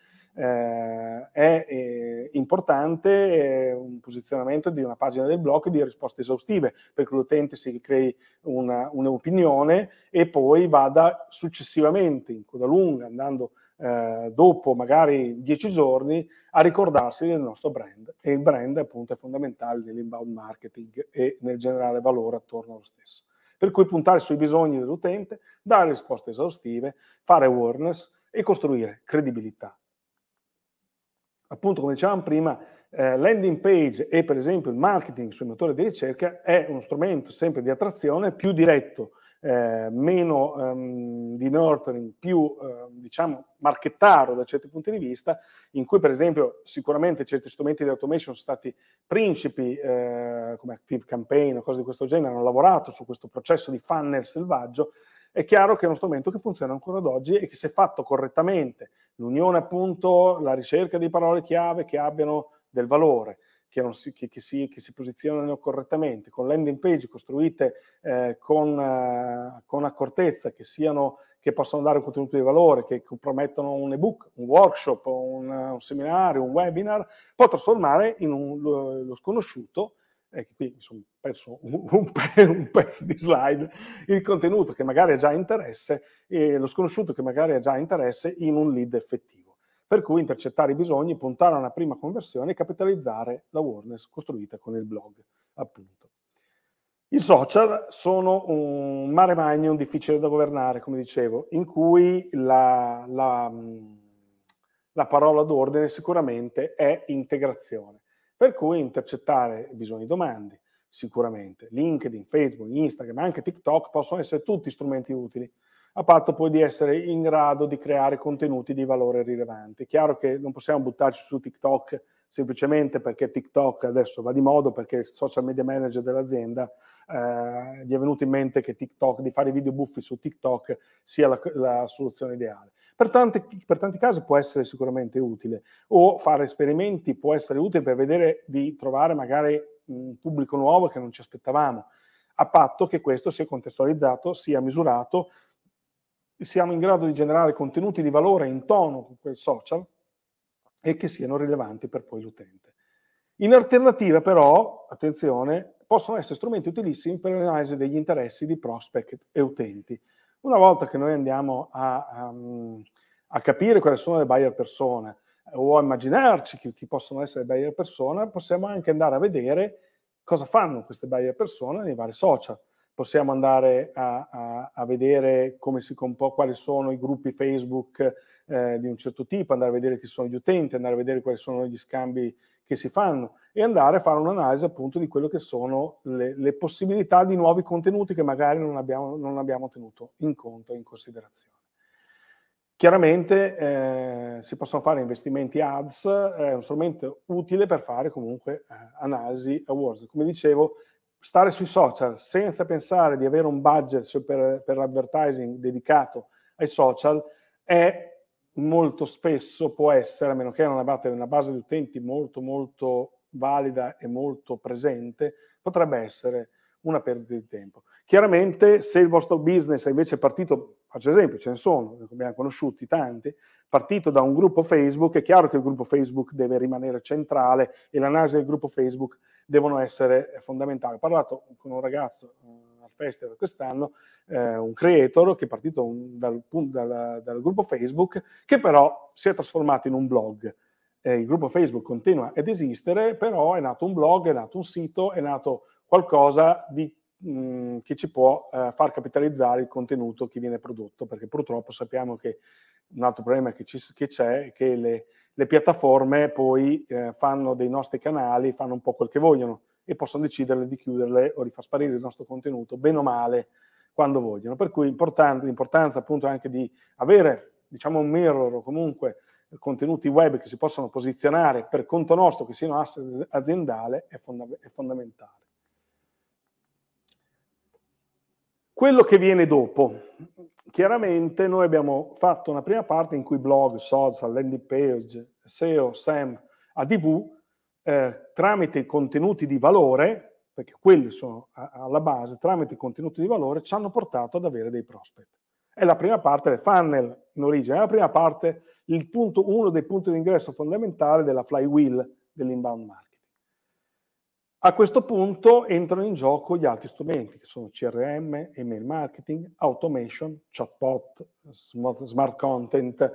eh, è eh, importante eh, un posizionamento di una pagina del blog di risposte esaustive, perché l'utente si crei una, un'opinione e poi vada successivamente in coda lunga, andando eh, dopo magari dieci giorni a ricordarsi del nostro brand e il brand appunto è fondamentale nell'inbound marketing e nel generare valore attorno allo stesso. Per cui puntare sui bisogni dell'utente, dare risposte esaustive, fare awareness e costruire credibilità appunto come dicevamo prima, eh, landing page e per esempio il marketing sui motori di ricerca è uno strumento sempre di attrazione più diretto, eh, meno ehm, di nurturing, più eh, diciamo marchettaro da certi punti di vista, in cui per esempio sicuramente certi strumenti di automation sono stati principi eh, come Active Campaign o cose di questo genere, hanno lavorato su questo processo di funnel selvaggio, è chiaro che è uno strumento che funziona ancora ad oggi e che se fatto correttamente L'unione appunto, la ricerca di parole chiave che abbiano del valore, che, si, che, che, si, che si, posizionano correttamente, con landing page costruite eh, con, eh, con, accortezza, che, siano, che possano dare un contenuto di valore, che compromettono un ebook, un workshop, un, un seminario, un webinar, può trasformare in un, lo, lo sconosciuto eh, qui mi sono perso un, un, pezzo di slide, il contenuto che magari ha già interesse e lo sconosciuto che magari ha già interesse in un lead effettivo. Per cui intercettare i bisogni, puntare a una prima conversione e capitalizzare la l'awareness costruita con il blog, appunto. I social sono un mare magnum difficile da governare, come dicevo, in cui la, la, la parola d'ordine sicuramente è integrazione per cui intercettare di domande, sicuramente. LinkedIn, Facebook, Instagram, anche TikTok possono essere tutti strumenti utili, a patto poi di essere in grado di creare contenuti di valore rilevante. È chiaro che non possiamo buttarci su TikTok semplicemente perché TikTok adesso va di moda, perché il social media manager dell'azienda eh, gli è venuto in mente che TikTok, di fare video buffi su TikTok sia la, la soluzione ideale. Per tanti, per tanti, casi può essere sicuramente utile o fare esperimenti può essere utile per vedere di trovare magari un pubblico nuovo che non ci aspettavamo, a patto che questo sia contestualizzato, sia misurato, siamo in grado di generare contenuti di valore in tono con quel social e che siano rilevanti per poi l'utente. In alternativa però, attenzione, possono essere strumenti utilissimi per l'analisi degli interessi di prospect e utenti una volta che noi andiamo a, um, a capire quali sono le buyer persone eh, o a immaginarci chi, chi possono essere le buyer persone, possiamo anche andare a vedere cosa fanno queste buyer persone nei vari social. Possiamo andare a, a, a vedere come si comporta, quali sono i gruppi Facebook eh, di un certo tipo, andare a vedere chi sono gli utenti, andare a vedere quali sono gli scambi che si fanno e andare a fare un'analisi appunto di quello che sono le, le possibilità di nuovi contenuti che magari non abbiamo, non abbiamo tenuto in conto e in considerazione. Chiaramente eh, si possono fare investimenti ads, è uno strumento utile per fare comunque eh, analisi awards. Come dicevo, stare sui social senza pensare di avere un budget per, per l'advertising dedicato ai social è molto spesso può essere, a meno che non abbiate una base di utenti molto molto valida e molto presente, potrebbe essere una perdita di tempo. Chiaramente se il vostro business è invece partito, faccio esempio, ce ne sono, ne abbiamo conosciuti tanti, partito da un gruppo Facebook, è chiaro che il gruppo Facebook deve rimanere centrale e l'analisi del gruppo Facebook devono essere fondamentali. Ho parlato con un ragazzo eh, Art Festival quest'anno, eh, un creator che è partito un, dal, dal, dal, gruppo Facebook, che però si è trasformato in un blog. Eh, il gruppo Facebook continua ad esistere, però è nato un blog, è nato un sito, è nato qualcosa di, mh, mm, che ci può eh, far capitalizzare il contenuto che viene prodotto, perché purtroppo sappiamo che un altro problema che, ci, che c'è è che le, le piattaforme poi eh, fanno dei nostri canali, fanno un po' quel che vogliono e possono decidere di chiuderle o di far sparire il nostro contenuto, bene o male, quando vogliono. Per cui l'importanza appunto anche di avere, diciamo, un mirror o comunque contenuti web che si possono posizionare per conto nostro, che siano asset aziendale, è, fonda è fondamentale. Quello che viene dopo, chiaramente noi abbiamo fatto una prima parte in cui blog, social, landing page, SEO, SEM, ADV eh, tramite contenuti di valore, perché quelli sono alla base, tramite contenuti di valore ci hanno portato ad avere dei prospect. È la prima parte del funnel in origine, è la prima parte, punto, uno dei punti di ingresso fondamentale della flywheel dell'inbound marketing. A questo punto entrano in gioco gli altri strumenti che sono CRM, email marketing, automation, chatbot, smart content,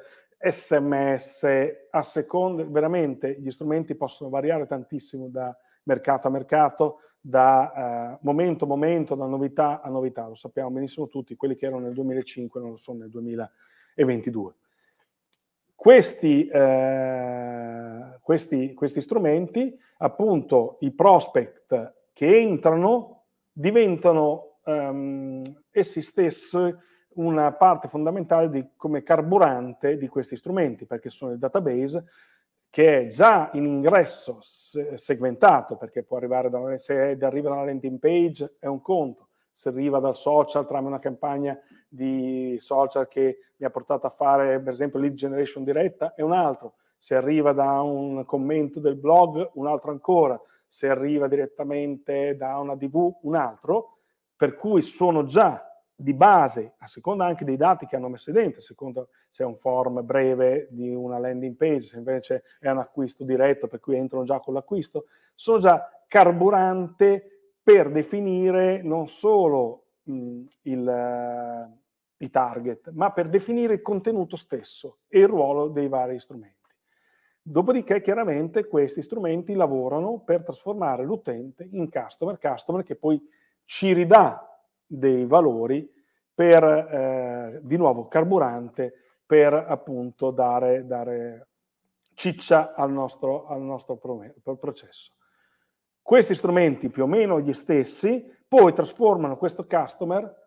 sms a seconda, veramente gli strumenti possono variare tantissimo da mercato a mercato, da eh, momento a momento, da novità a novità, lo sappiamo benissimo tutti, quelli che erano nel 2005 non lo sono nel 2022. Questi, eh, questi, questi strumenti, appunto i prospect che entrano, diventano ehm, essi stessi una parte fondamentale di, come carburante di questi strumenti, perché sono il database che è già in ingresso segmentato, perché può arrivare da, se arriva da una landing page è un conto, se arriva dal social tramite una campagna di social che mi ha portato a fare per esempio lead generation diretta è un altro, se arriva da un commento del blog un altro ancora, se arriva direttamente da una DV un altro, per cui sono già di base, a seconda anche dei dati che hanno messo dentro, a seconda se è un form breve di una landing page, se invece è un acquisto diretto per cui entrano già con l'acquisto, sono già carburante per definire non solo mh, il, i target, ma per definire il contenuto stesso e il ruolo dei vari strumenti. Dopodiché, chiaramente, questi strumenti lavorano per trasformare l'utente in customer, customer che poi ci ridà dei valori per, eh, di nuovo, carburante per appunto dare, dare ciccia al nostro, al nostro processo. Questi strumenti, più o meno gli stessi, poi trasformano questo customer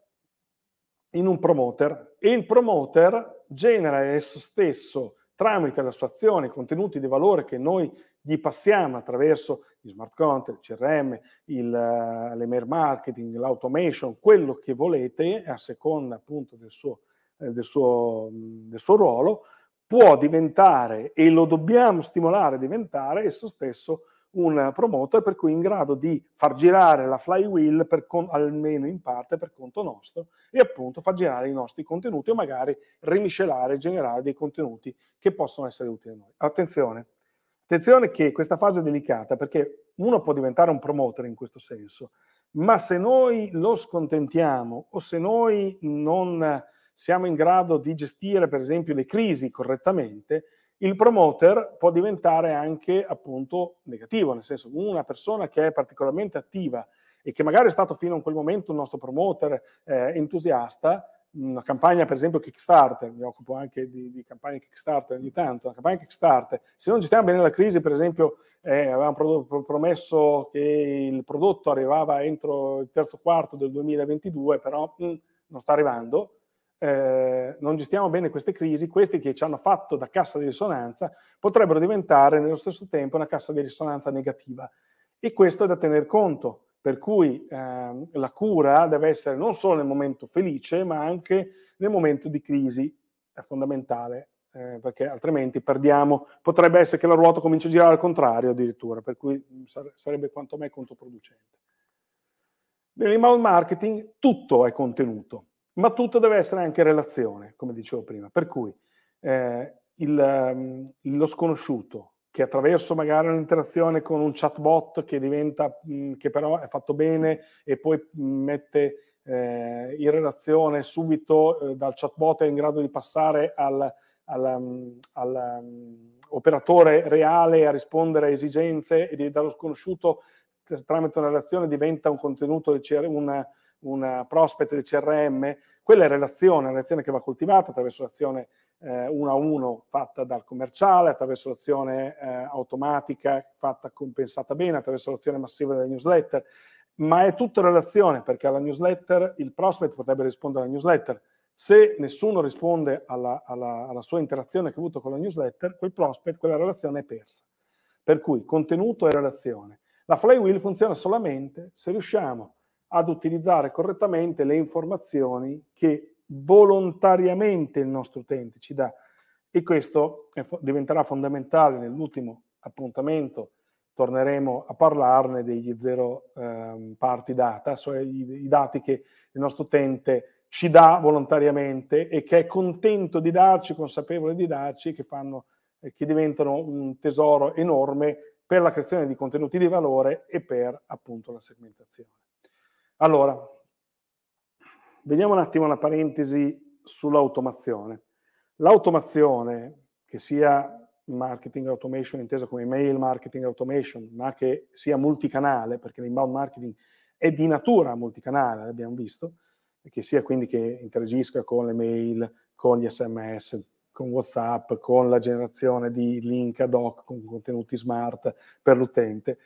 in un promoter e il promoter genera esso stesso tramite la sua azione contenuti di valore che noi gli passiamo attraverso gli smart content, il CRM, il, eh, l'email marketing, l'automation, quello che volete a seconda appunto del suo, eh, del suo, del suo ruolo, può diventare e lo dobbiamo stimolare a diventare esso stesso un promoter per cui in grado di far girare la flywheel con, almeno in parte per conto nostro e appunto far girare i nostri contenuti o magari rimiscelare e generare dei contenuti che possono essere utili a noi. Attenzione, Attenzione che questa fase è delicata perché uno può diventare un promoter in questo senso, ma se noi lo scontentiamo o se noi non siamo in grado di gestire per esempio le crisi correttamente, il promoter può diventare anche appunto negativo, nel senso una persona che è particolarmente attiva e che magari è stato fino a quel momento un nostro promoter eh, entusiasta, una campagna, per esempio, Kickstarter, mi occupo anche di, di campagne Kickstarter ogni tanto, una campagna Kickstarter, se non gestiamo bene la crisi, per esempio, eh, avevamo prodotto, promesso che il prodotto arrivava entro il terzo quarto del 2022, però mh, mm, non sta arrivando, eh, non gestiamo bene queste crisi, questi che ci hanno fatto da cassa di risonanza potrebbero diventare nello stesso tempo una cassa di risonanza negativa. E questo è da tener conto, per cui eh, la cura deve essere non solo nel momento felice, ma anche nel momento di crisi, è fondamentale, eh, perché altrimenti perdiamo, potrebbe essere che la ruota cominci a girare al contrario addirittura, per cui mm, sarebbe quanto mai controproducente. Nell'inbound marketing tutto è contenuto, ma tutto deve essere anche relazione, come dicevo prima, per cui eh, il, mm, lo sconosciuto, che attraverso magari un'interazione con un chatbot che diventa, mh, che però è fatto bene e poi mette eh, in relazione subito eh, dal chatbot è in grado di passare al, all'operatore reale a rispondere a esigenze e dallo sconosciuto tramite una relazione diventa un contenuto di CR, una, una prospect di CRM, quella è relazione, è relazione che va coltivata attraverso l'azione eh, uno a uno fatta dal commerciale, attraverso l'azione eh, automatica fatta compensata bene, attraverso l'azione massiva della newsletter, ma è tutta relazione perché alla newsletter il prospect potrebbe rispondere alla newsletter. Se nessuno risponde alla, alla, alla sua interazione che ha avuto con la newsletter, quel prospect, quella relazione è persa. Per cui contenuto e relazione. La flywheel funziona solamente se riusciamo ad utilizzare correttamente le informazioni che volontariamente il nostro utente, ci dà. E questo diventerà fondamentale nell'ultimo appuntamento, torneremo a parlarne degli zero eh, party data, cioè i, i dati che il nostro utente ci dà volontariamente e che è contento di darci, consapevole di darci, che, fanno, eh, che diventano un tesoro enorme per la creazione di contenuti di valore e per appunto la segmentazione. Allora, veniamo un attimo una parentesi sull'automazione. L'automazione, che sia marketing automation intesa come email marketing automation, ma che sia multicanale, perché l'inbound marketing è di natura multicanale, l'abbiamo visto, e che sia quindi che interagisca con le mail, con gli sms, con WhatsApp, con la generazione di link ad hoc, con contenuti smart per l'utente,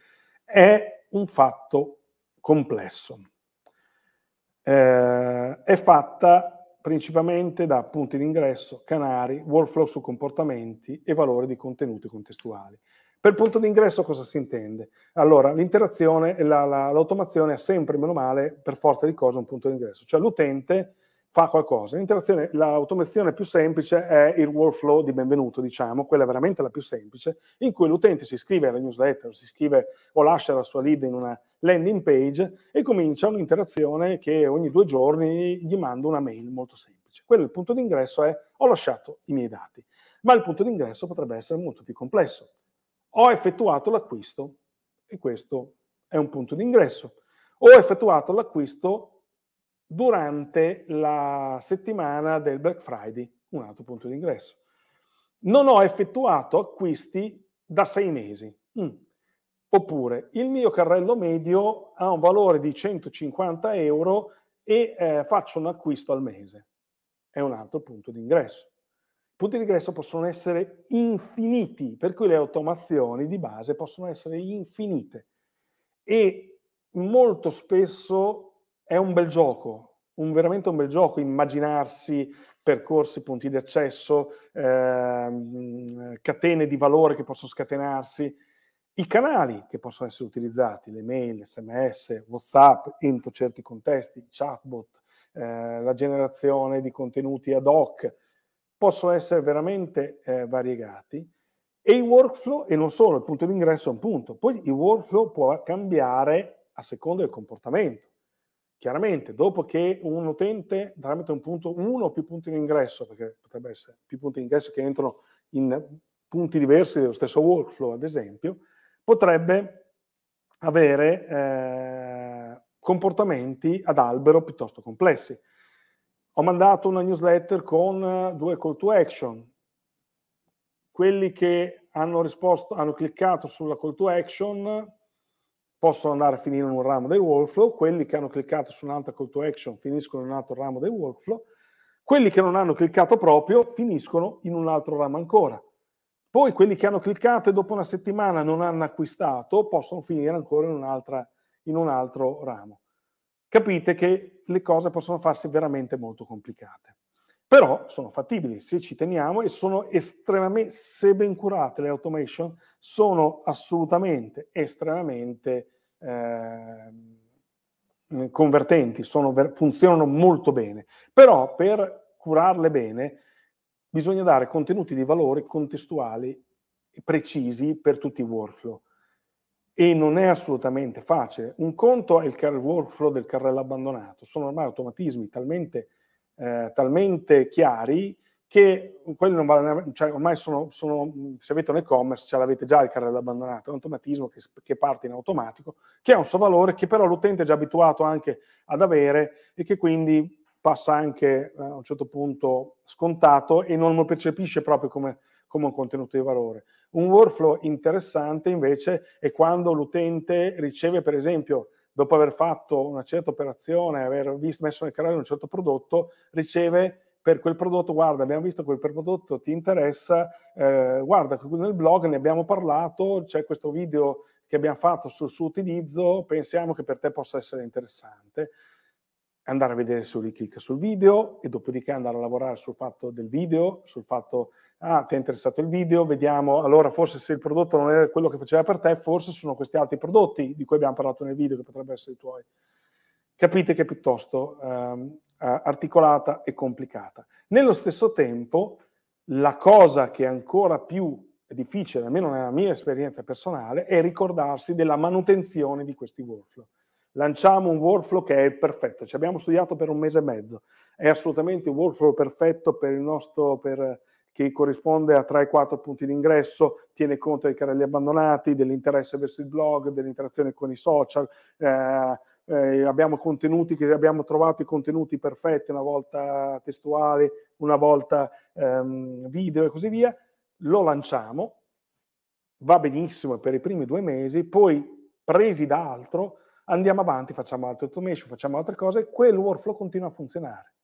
è un fatto complesso eh, è fatta principalmente da punti d'ingresso, ingresso, canali, workflow su comportamenti e valore di contenuti contestuali. Per punto d'ingresso cosa si intende? Allora, l'interazione, la, la, l'automazione ha sempre, meno male, per forza di cosa un punto d'ingresso, ingresso, cioè l'utente fa qualcosa. L'interazione, l'automazione più semplice è il workflow di benvenuto, diciamo, quella veramente la più semplice, in cui l'utente si iscrive alla newsletter, si iscrive o lascia la sua lead in una, landing page e comincia un'interazione che ogni due giorni gli mando una mail molto semplice. Quello il punto d'ingresso è ho lasciato i miei dati, ma il punto d'ingresso potrebbe essere molto più complesso. Ho effettuato l'acquisto e questo è un punto d'ingresso. Ho effettuato l'acquisto durante la settimana del Black Friday, un altro punto d'ingresso. Non ho effettuato acquisti da sei mesi. Mm Oppure il mio carrello medio ha un valore di 150 euro e eh, faccio un acquisto al mese. È un altro punto di ingresso. I punti di ingresso possono essere infiniti, per cui le automazioni di base possono essere infinite. E molto spesso è un bel gioco, un, veramente un bel gioco immaginarsi percorsi, punti di accesso, eh, catene di valore che possono scatenarsi i canali che possono essere utilizzati, le mail, sms, whatsapp, entro certi contesti, chatbot, eh, la generazione di contenuti ad hoc, possono essere veramente eh, variegati e i workflow, e non solo, il punto di ingresso è un punto, poi il workflow può cambiare a seconda del comportamento. Chiaramente, dopo che un utente tramite un punto, uno o più punti di ingresso, perché potrebbe essere più punti di ingresso che entrano in punti diversi dello stesso workflow, ad esempio, potrebbe avere eh, comportamenti ad albero piuttosto complessi. Ho mandato una newsletter con eh, due call to action. Quelli che hanno, risposto, hanno cliccato sulla call to action possono andare a finire in un ramo del workflow, quelli che hanno cliccato su un'altra call to action finiscono in un altro ramo del workflow, quelli che non hanno cliccato proprio finiscono in un altro ramo ancora. Poi quelli che hanno cliccato e dopo una settimana non hanno acquistato possono finire ancora in, un'altra, in un altro ramo. Capite che le cose possono farsi veramente molto complicate. Però sono fattibili se ci teniamo e sono estremamente, se ben curate le automation, sono assolutamente, estremamente eh, convertenti, sono, funzionano molto bene. Però per curarle bene bisogna dare contenuti di valore contestuali precisi per tutti i workflow. E non è assolutamente facile. Un conto è il workflow del carrello abbandonato, sono ormai automatismi talmente, eh, talmente chiari che quelli non vale, cioè ormai sono, sono, se avete un e-commerce ce l'avete già il carrello abbandonato, è un automatismo che, che, parte in automatico, che ha un suo valore, che però l'utente è già abituato anche ad avere e che quindi passa anche eh, a un certo punto scontato e non lo percepisce proprio come, come un contenuto di valore. Un workflow interessante invece è quando l'utente riceve, per esempio, dopo aver fatto una certa operazione, aver visto, messo nel canale un certo prodotto, riceve per quel prodotto, guarda, abbiamo visto quel prodotto, ti interessa, eh, guarda, nel blog ne abbiamo parlato, c'è questo video che abbiamo fatto sul suo utilizzo, pensiamo che per te possa essere interessante andare a vedere se lui clicca sul video e dopodiché andare a lavorare sul fatto del video, sul fatto, ah, ti è interessato il video, vediamo, allora forse se il prodotto non è quello che faceva per te, forse sono questi altri prodotti di cui abbiamo parlato nel video che potrebbero essere i tuoi. Capite che è piuttosto ehm, articolata e complicata. Nello stesso tempo, la cosa che è ancora più difficile, almeno nella mia esperienza personale, è ricordarsi della manutenzione di questi workflow lanciamo un workflow che è perfetto, ci abbiamo studiato per un mese e mezzo, è assolutamente un workflow perfetto per il nostro, per, che corrisponde a 3-4 punti d'ingresso, tiene conto dei carrelli abbandonati, dell'interesse verso il blog, dell'interazione con i social, eh, eh, abbiamo contenuti che abbiamo trovato i contenuti perfetti, una volta testuali, una volta ehm, video e così via, lo lanciamo, va benissimo per i primi due mesi, poi presi da altro andiamo avanti, facciamo altre automation, facciamo altre cose, quel workflow continua a funzionare.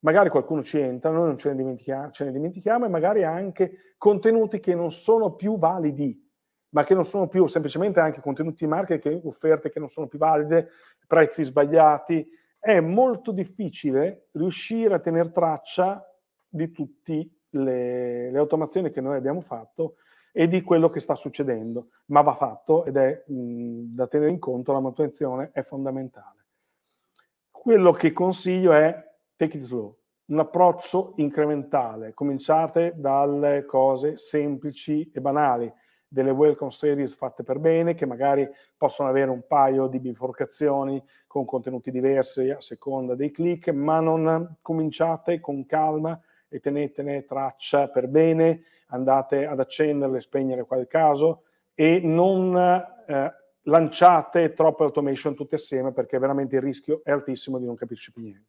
Magari qualcuno ci entra, noi non ce ne dimentichiamo, ce ne dimentichiamo e magari anche contenuti che non sono più validi, ma che non sono più semplicemente anche contenuti di market, che, offerte che non sono più valide, prezzi sbagliati. È molto difficile riuscire a tenere traccia di tutte le, le automazioni che noi abbiamo fatto e di quello che sta succedendo, ma va fatto ed è mh, da tenere in conto, la manutenzione è fondamentale. Quello che consiglio è take it slow, un approccio incrementale, cominciate dalle cose semplici e banali, delle welcome series fatte per bene, che magari possono avere un paio di biforcazioni con contenuti diversi a seconda dei click, ma non cominciate con calma e tenetene traccia per bene, andate ad accenderle, e spegnere qua caso e non eh, lanciate troppe automation tutte assieme perché veramente il rischio è altissimo di non capirci più niente.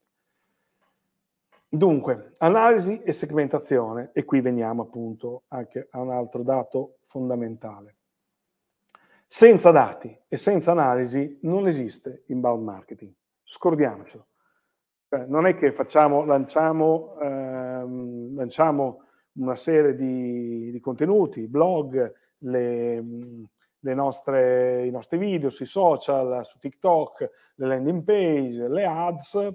Dunque, analisi e segmentazione, e qui veniamo appunto anche a un altro dato fondamentale. Senza dati e senza analisi non esiste inbound marketing, scordiamocelo non è che facciamo, lanciamo, ehm, lanciamo una serie di, di contenuti, blog, le, le nostre, i nostri video sui social, su TikTok, le landing page, le ads,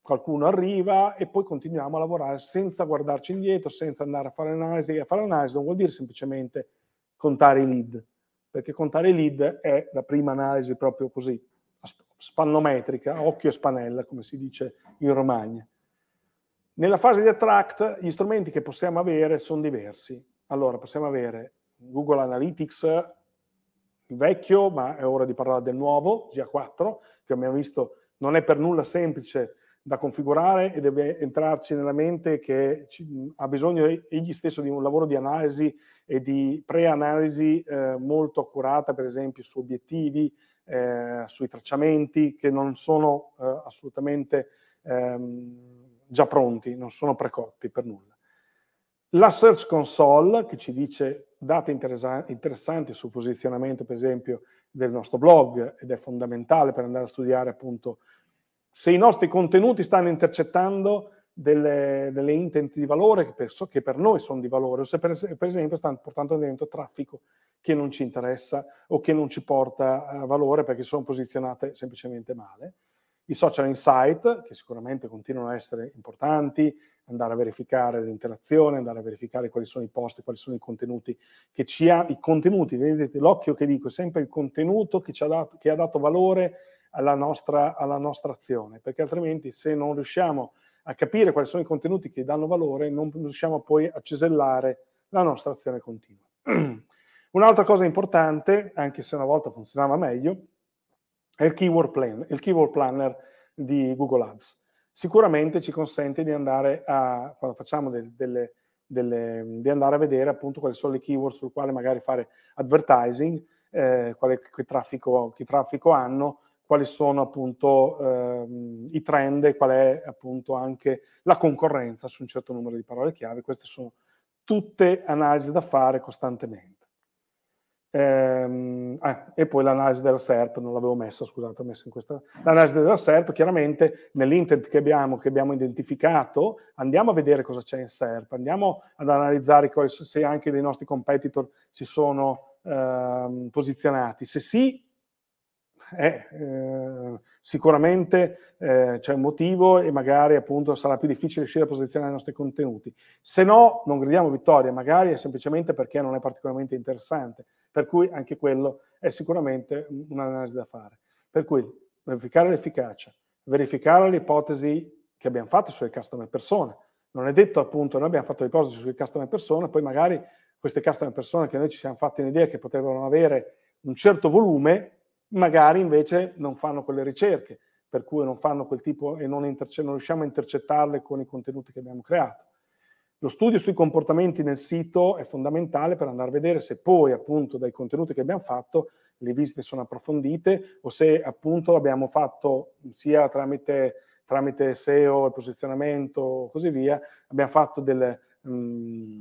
qualcuno arriva e poi continuiamo a lavorare senza guardarci indietro, senza andare a fare analisi. A fare analisi non vuol dire semplicemente contare i lead, perché contare i lead è la prima analisi proprio così spannometrica, occhio e spanella, come si dice in Romagna. Nella fase di attract gli strumenti che possiamo avere sono diversi. Allora, possiamo avere Google Analytics, il vecchio, ma è ora di parlare del nuovo, GA4, che abbiamo visto non è per nulla semplice da configurare e deve entrarci nella mente che ci, ha bisogno egli stesso di un lavoro di analisi e di pre-analisi eh, molto accurata, per esempio su obiettivi, eh, sui tracciamenti che non sono eh, assolutamente ehm, già pronti, non sono precotti per nulla. La Search Console che ci dice date interessanti sul posizionamento, per esempio, del nostro blog ed è fondamentale per andare a studiare appunto se i nostri contenuti stanno intercettando delle, delle, intent di valore che, penso, che per noi sono di valore, o se per, per, esempio stanno portando dentro traffico che non ci interessa o che non ci porta eh, valore perché sono posizionate semplicemente male. I social insight, che sicuramente continuano a essere importanti, andare a verificare l'interazione, andare a verificare quali sono i post, quali sono i contenuti che ci ha, i contenuti, vedete l'occhio che dico, è sempre il contenuto che, ha dato, che ha dato valore alla nostra, alla nostra azione, perché altrimenti se non riusciamo a a capire quali sono i contenuti che danno valore, non riusciamo poi a cesellare la nostra azione continua. Un'altra cosa importante, anche se una volta funzionava meglio, è il keyword, plan, il keyword planner di Google Ads. Sicuramente ci consente di andare a, quando facciamo del, delle, delle, di andare a vedere appunto quali sono le keyword sul quale magari fare advertising, eh, quale, che, traffico, che traffico hanno, quali sono appunto ehm, i trend e qual è appunto anche la concorrenza su un certo numero di parole chiave. Queste sono tutte analisi da fare costantemente. Ehm, ah, e poi l'analisi della SERP, non l'avevo messa, scusate, ho messo in questa... L'analisi della SERP, chiaramente nell'intent che abbiamo, che abbiamo identificato, andiamo a vedere cosa c'è in SERP, andiamo ad analizzare se anche dei nostri competitor si sono ehm, posizionati. Se sì, eh, eh, sicuramente eh, c'è un motivo e magari appunto sarà più difficile riuscire a posizionare i nostri contenuti. Se no, non gridiamo vittoria, magari è semplicemente perché non è particolarmente interessante, per cui anche quello è sicuramente un'analisi da fare. Per cui verificare l'efficacia, verificare le ipotesi che abbiamo fatto sulle customer persone. Non è detto appunto, noi abbiamo fatto l'ipotesi sulle customer persone, poi magari queste customer persone che noi ci siamo fatti un'idea che potevano avere un certo volume, magari invece non fanno quelle ricerche, per cui non fanno quel tipo e non, interce- non riusciamo a intercettarle con i contenuti che abbiamo creato. Lo studio sui comportamenti nel sito è fondamentale per andare a vedere se poi appunto dai contenuti che abbiamo fatto le visite sono approfondite o se appunto abbiamo fatto sia tramite, tramite SEO e posizionamento e così via, abbiamo fatto delle, mh,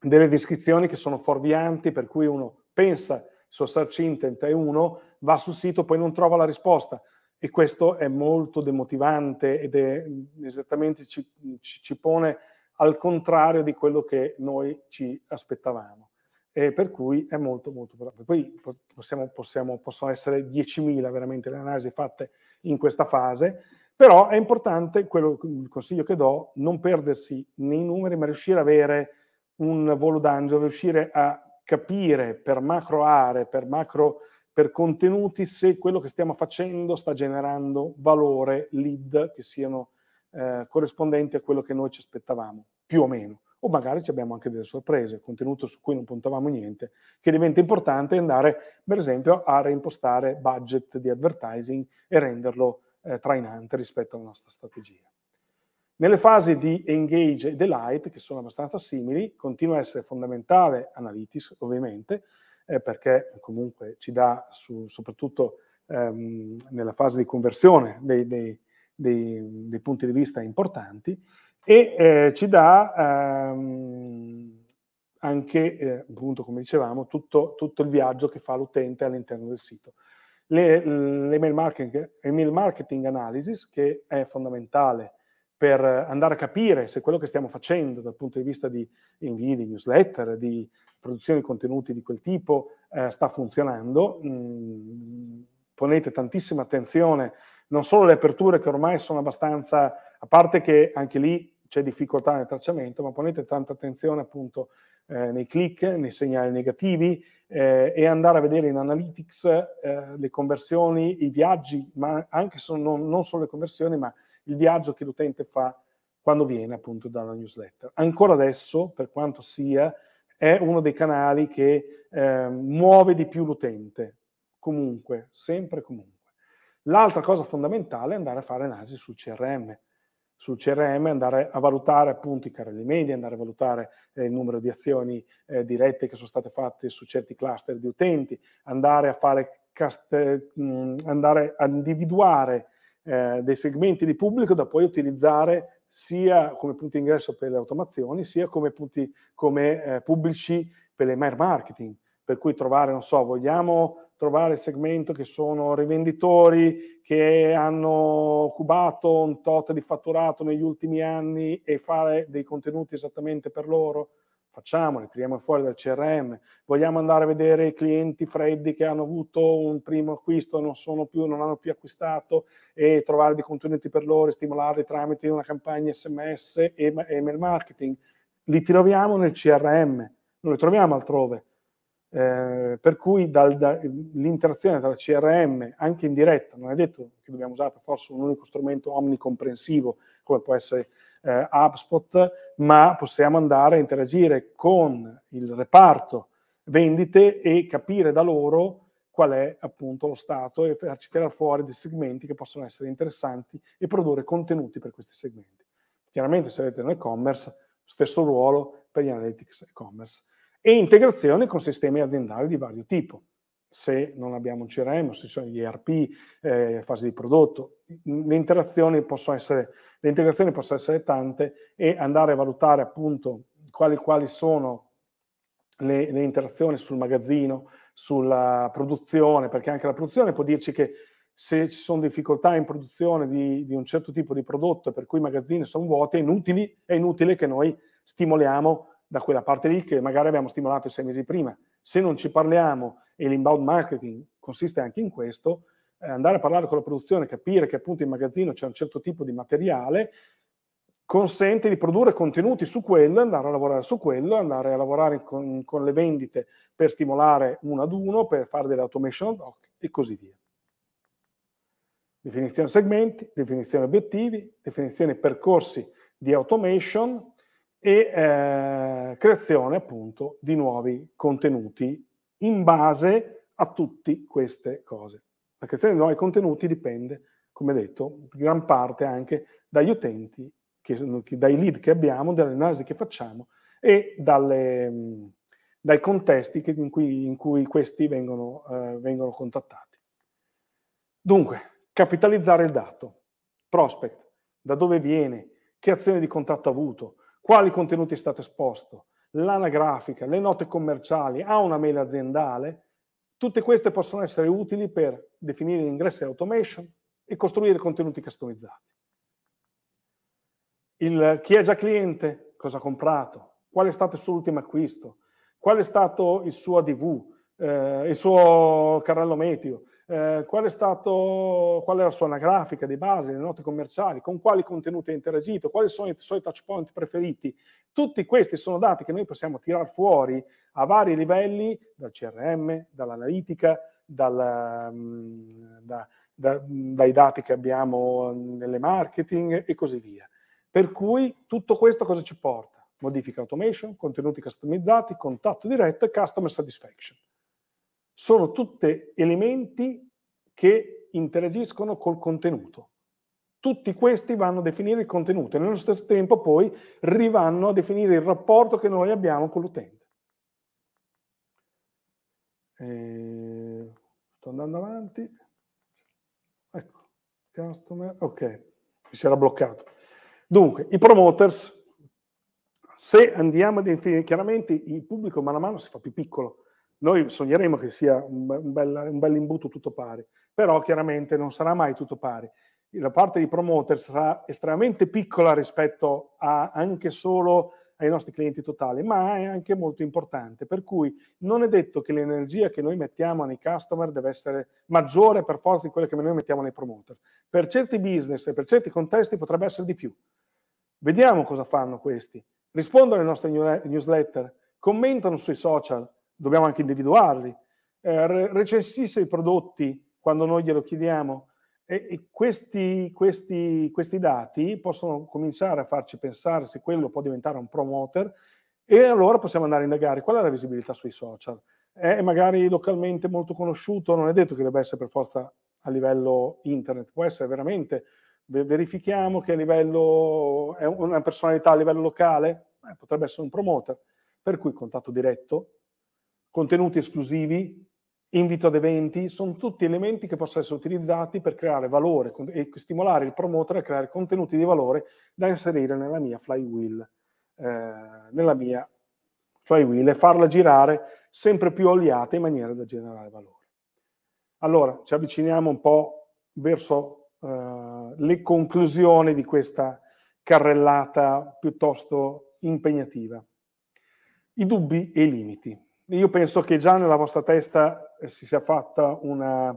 delle descrizioni che sono fuorvianti per cui uno pensa il suo search intent è uno, va sul sito, e poi non trova la risposta e questo è molto demotivante ed è mm, esattamente ci, ci pone al contrario di quello che noi ci aspettavamo. E per cui è molto molto probabile. Poi possiamo, possiamo, possono essere 10.000 veramente le analisi fatte in questa fase, però è importante, quello, il consiglio che do, non perdersi nei numeri, ma riuscire ad avere un volo d'angelo, riuscire a capire per macro aree, per macro per contenuti se quello che stiamo facendo sta generando valore, lead che siano eh, corrispondenti a quello che noi ci aspettavamo, più o meno. O magari abbiamo anche delle sorprese, contenuto su cui non puntavamo niente, che diventa importante andare, per esempio, a reimpostare budget di advertising e renderlo eh, trainante rispetto alla nostra strategia. Nelle fasi di engage e delight, che sono abbastanza simili, continua a essere fondamentale analytics, ovviamente, eh, perché comunque ci dà su, soprattutto ehm, nella fase di conversione dei, dei, dei, dei punti di vista importanti e eh, ci dà ehm, anche, eh, appunto come dicevamo, tutto, tutto il viaggio che fa l'utente all'interno del sito. Le, l'email marketing, email marketing analysis, che è fondamentale per andare a capire se quello che stiamo facendo dal punto di vista di invii, di newsletter, di produzione di contenuti di quel tipo eh, sta funzionando. Mm, ponete tantissima attenzione non solo alle aperture che ormai sono abbastanza, a parte che anche lì c'è difficoltà nel tracciamento, ma ponete tanta attenzione appunto eh, nei click, nei segnali negativi eh, e andare a vedere in Analytics eh, le conversioni, i viaggi, ma anche se non, non, solo le conversioni, ma il viaggio che l'utente fa quando viene appunto dalla newsletter. Ancora adesso, per quanto sia è uno dei canali che eh, muove di più l'utente, comunque, sempre comunque. L'altra cosa fondamentale è andare a fare analisi sul CRM. Sul CRM andare a valutare appunto i carrelli media, andare a valutare eh, il numero di azioni eh, dirette che sono state fatte su certi cluster di utenti, andare a, fare cast, eh, mh, andare a individuare eh, dei segmenti di pubblico da poi utilizzare sia come punti ingresso per le automazioni, sia come, punti, come eh, pubblici per le marketing. Per cui trovare, non so, vogliamo trovare il segmento che sono rivenditori che hanno cubato un tot di fatturato negli ultimi anni e fare dei contenuti esattamente per loro facciamoli, tiriamo fuori dal CRM, vogliamo andare a vedere i clienti freddi che hanno avuto un primo acquisto, non, più, non hanno più acquistato e trovare dei contenuti per loro, stimolarli tramite una campagna sms e email marketing. Li troviamo nel CRM, non li troviamo altrove. Eh, per cui dal, da, l'interazione tra CRM, anche in diretta, non è detto che dobbiamo usare per forza un unico strumento omnicomprensivo come può essere eh, HubSpot, ma possiamo andare a interagire con il reparto vendite e capire da loro qual è appunto lo stato e farci tirare fuori dei segmenti che possono essere interessanti e produrre contenuti per questi segmenti. Chiaramente se avete un e-commerce, stesso ruolo per gli analytics e-commerce. E integrazione con sistemi aziendali di vario tipo se non abbiamo un CRM, se ci sono gli ERP, eh, fase di prodotto. Le interazioni possono essere le integrazioni possono essere tante e andare a valutare appunto quali, quali sono le, le interazioni sul magazzino, sulla produzione, perché anche la produzione può dirci che se ci sono difficoltà in produzione di, di, un certo tipo di prodotto per cui i magazzini sono vuoti, è inutile, è inutile, che noi stimoliamo da quella parte lì che magari abbiamo stimolato sei mesi prima. Se non ci parliamo, e l'inbound marketing consiste anche in questo, eh, andare a parlare con la produzione, capire che appunto in magazzino c'è un certo tipo di materiale, consente di produrre contenuti su quello, andare a lavorare su quello, andare a lavorare con, con le vendite per stimolare uno ad uno, per fare delle automation e così via. Definizione segmenti, definizione obiettivi, definizione percorsi di automation e eh, creazione appunto di nuovi contenuti in base a tutte queste cose. La creazione di nuovi contenuti dipende, come detto, in gran parte anche dagli utenti, che, dai lead che abbiamo, dalle analisi che facciamo e dalle, dai contesti che, in, cui, in, cui, questi vengono, eh, vengono contattati. Dunque, capitalizzare il dato, prospect, da dove viene, che azione di contatto ha avuto, quali contenuti è stato esposto, l'anagrafica, le note commerciali, ha una mail aziendale, tutte queste possono essere utili per definire in e automation e costruire contenuti customizzati. Il, chi è già cliente, cosa ha comprato, qual è stato il suo ultimo acquisto, qual è stato il suo ADV, eh, il suo carrello meteo, eh, qual, è stato, qual è la sua anagrafica di base, le note commerciali, con quali contenuti ha interagito, quali sono i suoi touch point preferiti. Tutti questi sono dati che noi possiamo tirar fuori a vari livelli, dal CRM, dall'analitica, dal, mm, da, da, dai dati che abbiamo nelle marketing e così via. Per cui tutto questo cosa ci porta? Modifica automation, contenuti customizzati, contatto diretto e customer satisfaction sono tutti elementi che interagiscono col contenuto. Tutti questi vanno a definire il contenuto e nello stesso tempo poi rivanno a definire il rapporto che noi abbiamo con l'utente. E... Eh, sto andando avanti. Ecco, customer, ok, mi si era bloccato. Dunque, i promoters, se andiamo a definire chiaramente il pubblico mano a mano si fa più piccolo, noi sogneremo che sia un, un, bel, un bel imbuto tutto pari, però chiaramente non sarà mai tutto pari la parte di promoter sarà estremamente piccola rispetto a, anche solo ai nostri clienti totali, ma è anche molto importante. Per cui non è detto che l'energia che noi mettiamo nei customer deve essere maggiore per forza di quella che noi mettiamo nei promoter. Per certi business e per certi contesti potrebbe essere di più. Vediamo cosa fanno questi. Rispondono alle nostre newsletter, commentano sui social, dobbiamo anche individuarli. Eh, recensisce i prodotti quando noi glielo chiediamo e, e questi, questi, questi dati possono cominciare a farci pensare se quello può diventare un promoter e allora possiamo andare a indagare qual è la visibilità sui social. È magari localmente molto conosciuto, non è detto che debba essere per forza a livello internet, può essere veramente, verifichiamo che a livello, è una personalità a livello locale, eh, potrebbe essere un promoter, per cui contatto diretto, contenuti esclusivi, invito ad eventi, sono tutti elementi che possono essere utilizzati per creare valore e stimolare il promotore a creare contenuti di valore da inserire nella mia flywheel, eh, nella mia flywheel e farla girare sempre più oliata in maniera da generare valore. Allora, ci avviciniamo un po' verso eh, le conclusioni di questa carrellata piuttosto impegnativa. I dubbi e i limiti io penso che già nella vostra testa eh, si sia fatta una,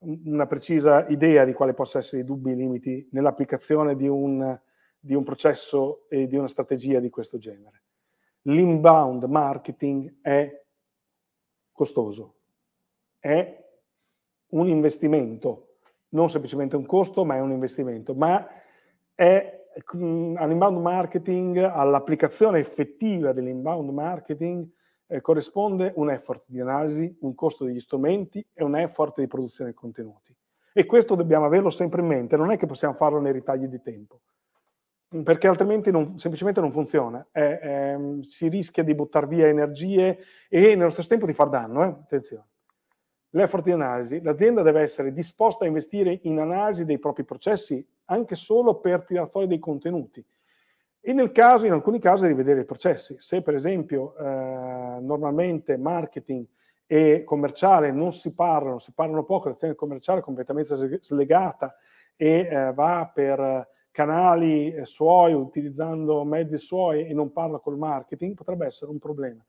una precisa idea di quale possa essere i dubbi e i limiti nell'applicazione di un, di un processo e di una strategia di questo genere. L'inbound marketing è costoso, è un investimento, non semplicemente un costo, ma è un investimento, ma è mm, all'inbound marketing, all'applicazione effettiva dell'inbound marketing eh, corrisponde un effort di analisi, un costo degli strumenti e un effort di produzione di contenuti. E questo dobbiamo averlo sempre in mente, non è che possiamo farlo nei ritagli di tempo, mm, perché altrimenti non, semplicemente non funziona. Eh, eh, si rischia di buttare via energie e nello stesso tempo di far danno, eh, attenzione l'effort di analisi, l'azienda deve essere disposta a investire in analisi dei propri processi anche solo per tirar fuori dei contenuti. E nel caso, in alcuni casi, rivedere i processi. Se per esempio eh, normalmente marketing e commerciale non si parlano, si parlano poco, l'azione commerciale è completamente slegata e eh, va per canali eh, suoi, utilizzando mezzi suoi e non parla col marketing, potrebbe essere un problema.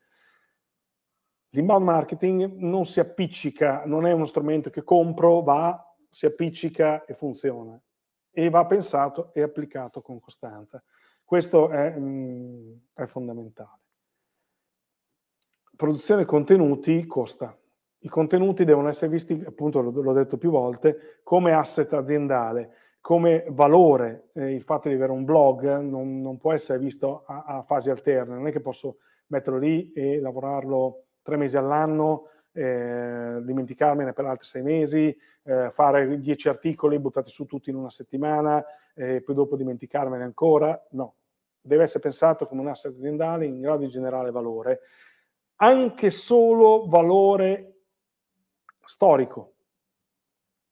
L'inbound marketing non si appiccica, non è uno strumento che compro, va, si appiccica e funziona. E va pensato e applicato con costanza. Questo è, mh, mm, è fondamentale. Produzione contenuti costa. I contenuti devono essere visti, appunto l'ho detto più volte, come asset aziendale, come valore. Eh, il fatto di avere un blog non, non può essere visto a, a fasi alterne, non è che posso metterlo lì e lavorarlo tre mesi all'anno, eh, dimenticarmene per altri sei mesi, eh, fare dieci articoli buttati su tutti in una settimana, e poi dopo dimenticarmene ancora, no. Deve essere pensato come un asset aziendale in grado di generare valore, anche solo valore storico,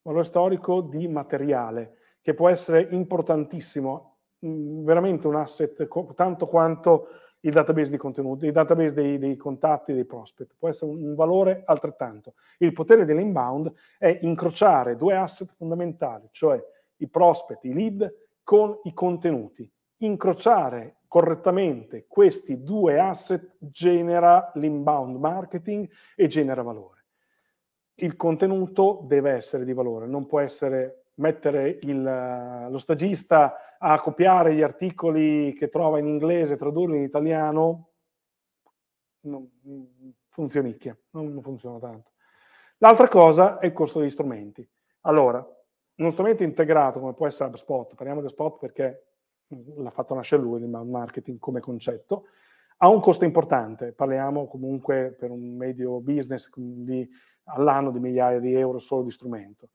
valore storico di materiale, che può essere importantissimo, mm, veramente un asset tanto quanto il database di contenuti, il database dei, dei, contatti, dei prospect. Può essere un, valore altrettanto. Il potere dell'inbound è incrociare due asset fondamentali, cioè i prospect, i lead con i contenuti. Incrociare correttamente questi due asset genera l'inbound marketing e genera valore. Il contenuto deve essere di valore, non può essere mettere il, lo stagista a copiare gli articoli che trova in inglese, tradurli in italiano, non, funzionicchia, non funziona tanto. L'altra cosa è il costo degli strumenti. Allora, uno strumento integrato come può essere HubSpot, parliamo di HubSpot perché l'ha fatto nascere lui il marketing come concetto, ha un costo importante, parliamo comunque per un medio business di, all'anno di migliaia di euro solo di strumento.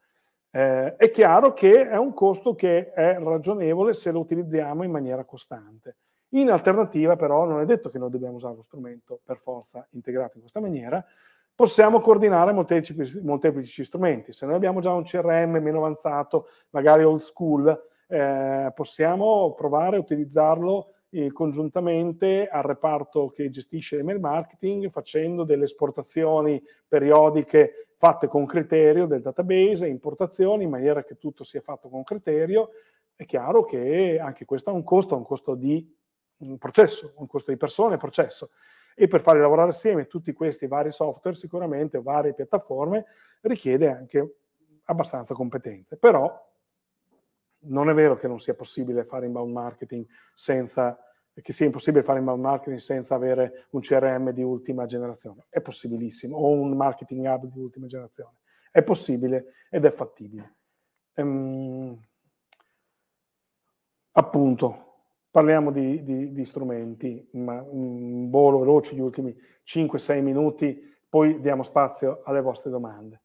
Eh, è chiaro che è un costo che è ragionevole se lo utilizziamo in maniera costante. In alternativa però non è detto che noi dobbiamo usare lo strumento per forza integrato in questa maniera, possiamo coordinare molteplici, molteplici strumenti. Se noi abbiamo già un CRM meno avanzato, magari old school, eh, possiamo provare a utilizzarlo eh, congiuntamente al reparto che gestisce email marketing facendo delle esportazioni periodiche fatte con criterio del database, importazioni in maniera che tutto sia fatto con criterio. È chiaro che anche questo ha un costo, ha un costo di un processo, un costo di persone, processo e per fare lavorare assieme tutti questi vari software, sicuramente varie piattaforme, richiede anche abbastanza competenze. Però non è vero che non sia possibile fare inbound marketing senza che sia impossibile fare inbound marketing senza avere un CRM di ultima generazione. È possibilissimo, o un marketing hub di ultima generazione. È possibile ed è fattibile. Ehm, appunto, parliamo di, di, di strumenti, ma un mm, volo veloce gli ultimi 5-6 minuti, poi diamo spazio alle vostre domande.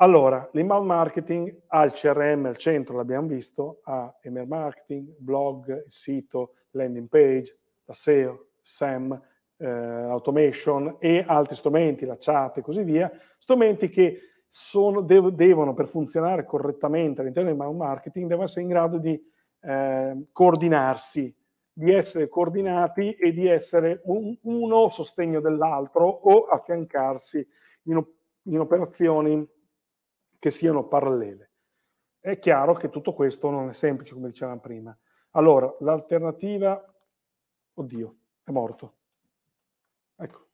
Allora, l'inbound marketing ha il CRM al centro, l'abbiamo visto, ha email marketing, blog, sito, landing page, la SEO, SEM, eh, automation e altri strumenti, la chat e così via, strumenti che sono, dev- devono per funzionare correttamente all'interno del marketing, devono essere in grado di eh, coordinarsi, di essere coordinati e di essere un, uno sostegno dell'altro o affiancarsi in, in operazioni che siano parallele. È chiaro che tutto questo non è semplice, come dicevamo prima. Allora, l'alternativa, oddio, è morto. Ecco,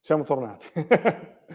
siamo tornati.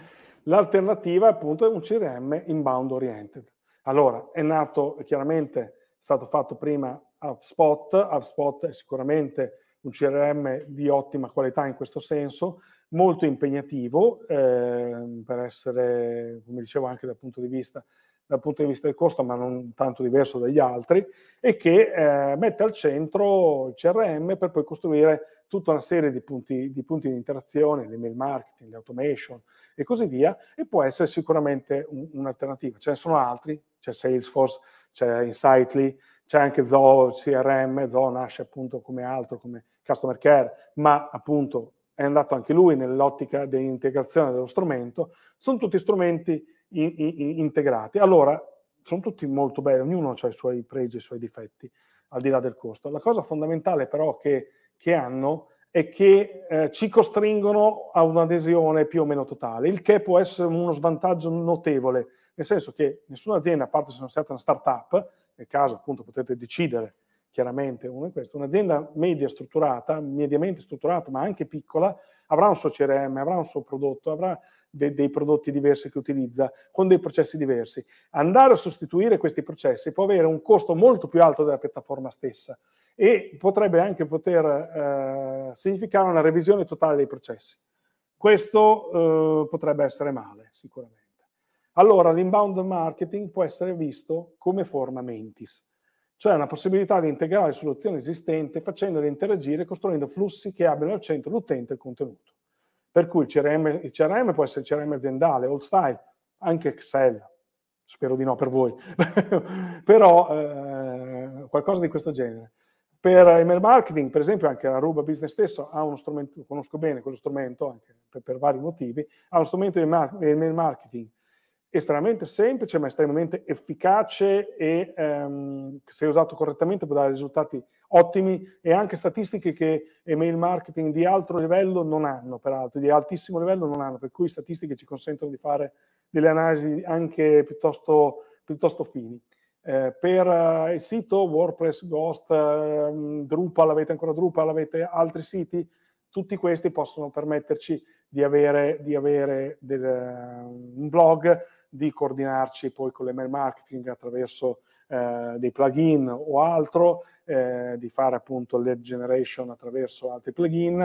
l'alternativa appunto è un CRM inbound oriented. Allora, è nato chiaramente stato fatto prima HubSpot. HubSpot è sicuramente un CRM di ottima qualità in questo senso, molto impegnativo eh, per essere, come dicevo, anche dal punto di vista dal punto di vista del costo, ma non tanto diverso dagli altri, e che eh, mette al centro il CRM per poi costruire tutta una serie di punti di, punti di interazione, l'email marketing, le automation e così via, e può essere sicuramente un, un'alternativa. Ce ne sono altri, c'è Salesforce, c'è Insightly, c'è anche Zoho CRM, Zoho nasce appunto come altro, come customer care, ma appunto è andato anche lui nell'ottica dell'integrazione dello strumento, sono tutti strumenti in, in, integrati. Allora, sono tutti molto belli, ognuno ha i suoi pregi, i suoi difetti, al di là del costo. La cosa fondamentale però che, che hanno è che eh, ci costringono a un'adesione più o meno totale, il che può essere uno svantaggio notevole, nel senso che nessuna azienda, a parte se non siate una startup, nel caso appunto potete decidere chiaramente uno di questi, un'azienda media strutturata, mediamente strutturata ma anche piccola, avrà un suo CRM, avrà un suo prodotto, avrà de- dei prodotti diversi che utilizza, con dei processi diversi. Andare a sostituire questi processi può avere un costo molto più alto della piattaforma stessa e potrebbe anche poter eh, significare una revisione totale dei processi. Questo eh, potrebbe essere male, sicuramente allora l'inbound marketing può essere visto come forma mentis, cioè una possibilità di integrare soluzioni esistenti facendole interagire costruendo flussi che abbiano al centro l'utente e il contenuto. Per cui il CRM, il CRM può essere il CRM aziendale, all style, anche Excel, spero di no per voi, però eh, qualcosa di questo genere. Per email marketing, per esempio, anche la Ruba Business stesso ha uno strumento, conosco bene quello strumento anche per, per vari motivi, ha uno strumento di email marketing estremamente semplice ma estremamente efficace e ehm, se usato correttamente può dare risultati ottimi e anche statistiche che email marketing di alto livello non hanno, peraltro di altissimo livello non hanno, per cui statistiche ci consentono di fare delle analisi anche piuttosto, piuttosto fini. Eh, per eh, il sito WordPress, Ghost, eh, Drupal, avete ancora Drupal, avete altri siti, tutti questi possono permetterci di avere, di avere del, ehm, un blog di coordinarci poi con l'email marketing attraverso eh, dei plugin o altro, eh, di fare appunto lead generation attraverso altri plugin.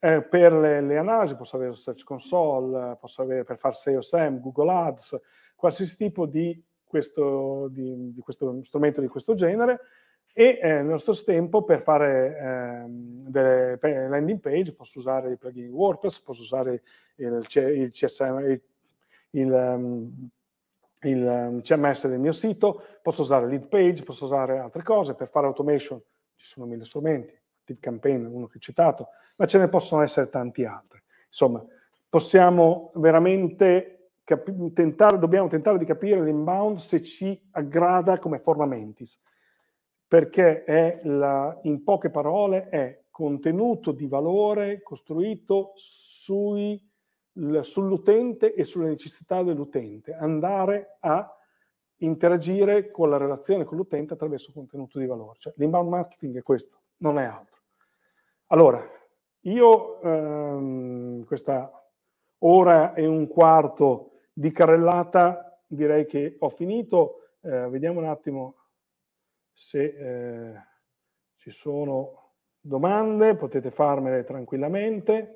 Eh, per le, le, analisi posso avere Search Console, posso avere per fare SEO SEM, Google Ads, qualsiasi tipo di questo, di, di questo strumento di questo genere e eh, nello stesso tempo per fare eh, delle landing page posso usare i plugin WordPress, posso usare il, il, CSM, il il, ehm, il ehm, CMS del mio sito, posso usare lead page, posso usare altre cose per fare automation, ci sono mille strumenti, Active Campaign, uno che ho citato, ma ce ne possono essere tanti altri. Insomma, possiamo veramente capi- tentare, dobbiamo tentare di capire l'inbound se ci aggrada come forma mentis, perché è la, in poche parole è contenuto di valore costruito sui sull'utente e sulle necessità dell'utente, andare a interagire con la relazione con l'utente attraverso contenuto di valore. Cioè, l'inbound marketing è questo, non è altro. Allora, io ehm, questa ora e un quarto di carrellata direi che ho finito. Eh, vediamo un attimo se eh, ci sono domande, potete farmele tranquillamente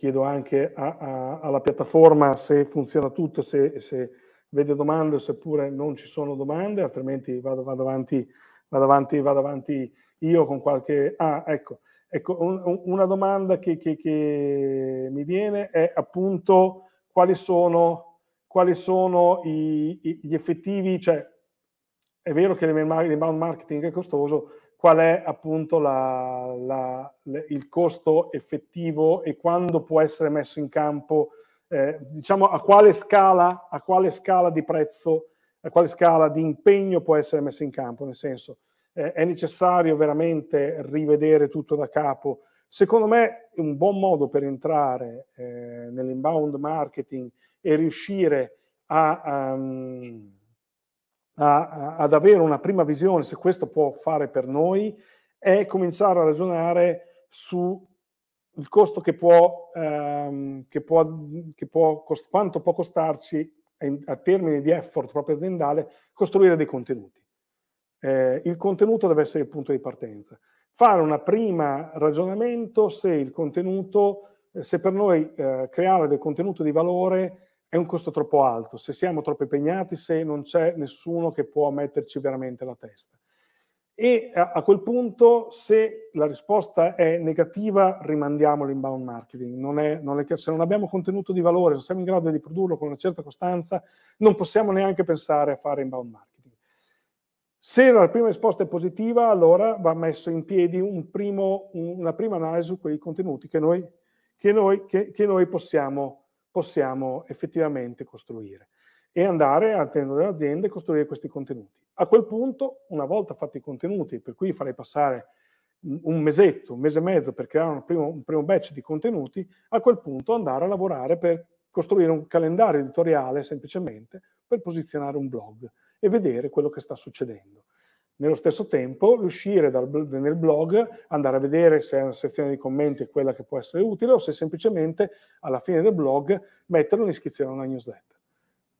chiedo anche a, a, alla piattaforma se funziona tutto, se, se, vede domande seppure non ci sono domande, altrimenti vado, vado, avanti, vado, avanti, vado avanti io con qualche... Ah, ecco, ecco un, una domanda che, che, che, mi viene è appunto quali sono, quali sono i, i, gli effettivi, cioè è vero che l'inbound marketing è costoso, qual è appunto la, la, il costo effettivo e quando può essere messo in campo, eh, diciamo a quale, scala, a quale scala di prezzo, a quale scala di impegno può essere messo in campo, nel senso eh, è necessario veramente rivedere tutto da capo. Secondo me un buon modo per entrare eh, nell'inbound marketing e riuscire a... Um, a, ad avere una prima visione se questo può fare per noi è cominciare a ragionare sul costo che può, ehm, che può, che può cost, quanto può costarci a termini di effort proprio aziendale costruire dei contenuti. Eh, il contenuto deve essere il punto di partenza. Fare un primo ragionamento se il contenuto, se per noi eh, creare del contenuto di valore è un costo troppo alto, se siamo troppo impegnati, se non c'è nessuno che può metterci veramente la testa. E a, quel punto, se la risposta è negativa, rimandiamo l'inbound marketing. Non è, non è, se non abbiamo contenuto di valore, non siamo in grado di produrlo con una certa costanza, non possiamo neanche pensare a fare inbound marketing. Se la prima risposta è positiva, allora va messo in piedi un primo, una prima analisi su quei contenuti che noi, che noi, che, che noi possiamo possiamo effettivamente costruire e andare al all'interno delle aziende e costruire questi contenuti. A quel punto, una volta fatti i contenuti, per cui farei passare un mesetto, un mese e mezzo per creare un primo, un primo batch di contenuti, a quel punto andare a lavorare per costruire un calendario editoriale semplicemente per posizionare un blog e vedere quello che sta succedendo. Nello stesso tempo, riuscire dal, nel blog, andare a vedere se una sezione di commenti è quella che può essere utile o se semplicemente alla fine del blog mettere un'iscrizione a una newsletter.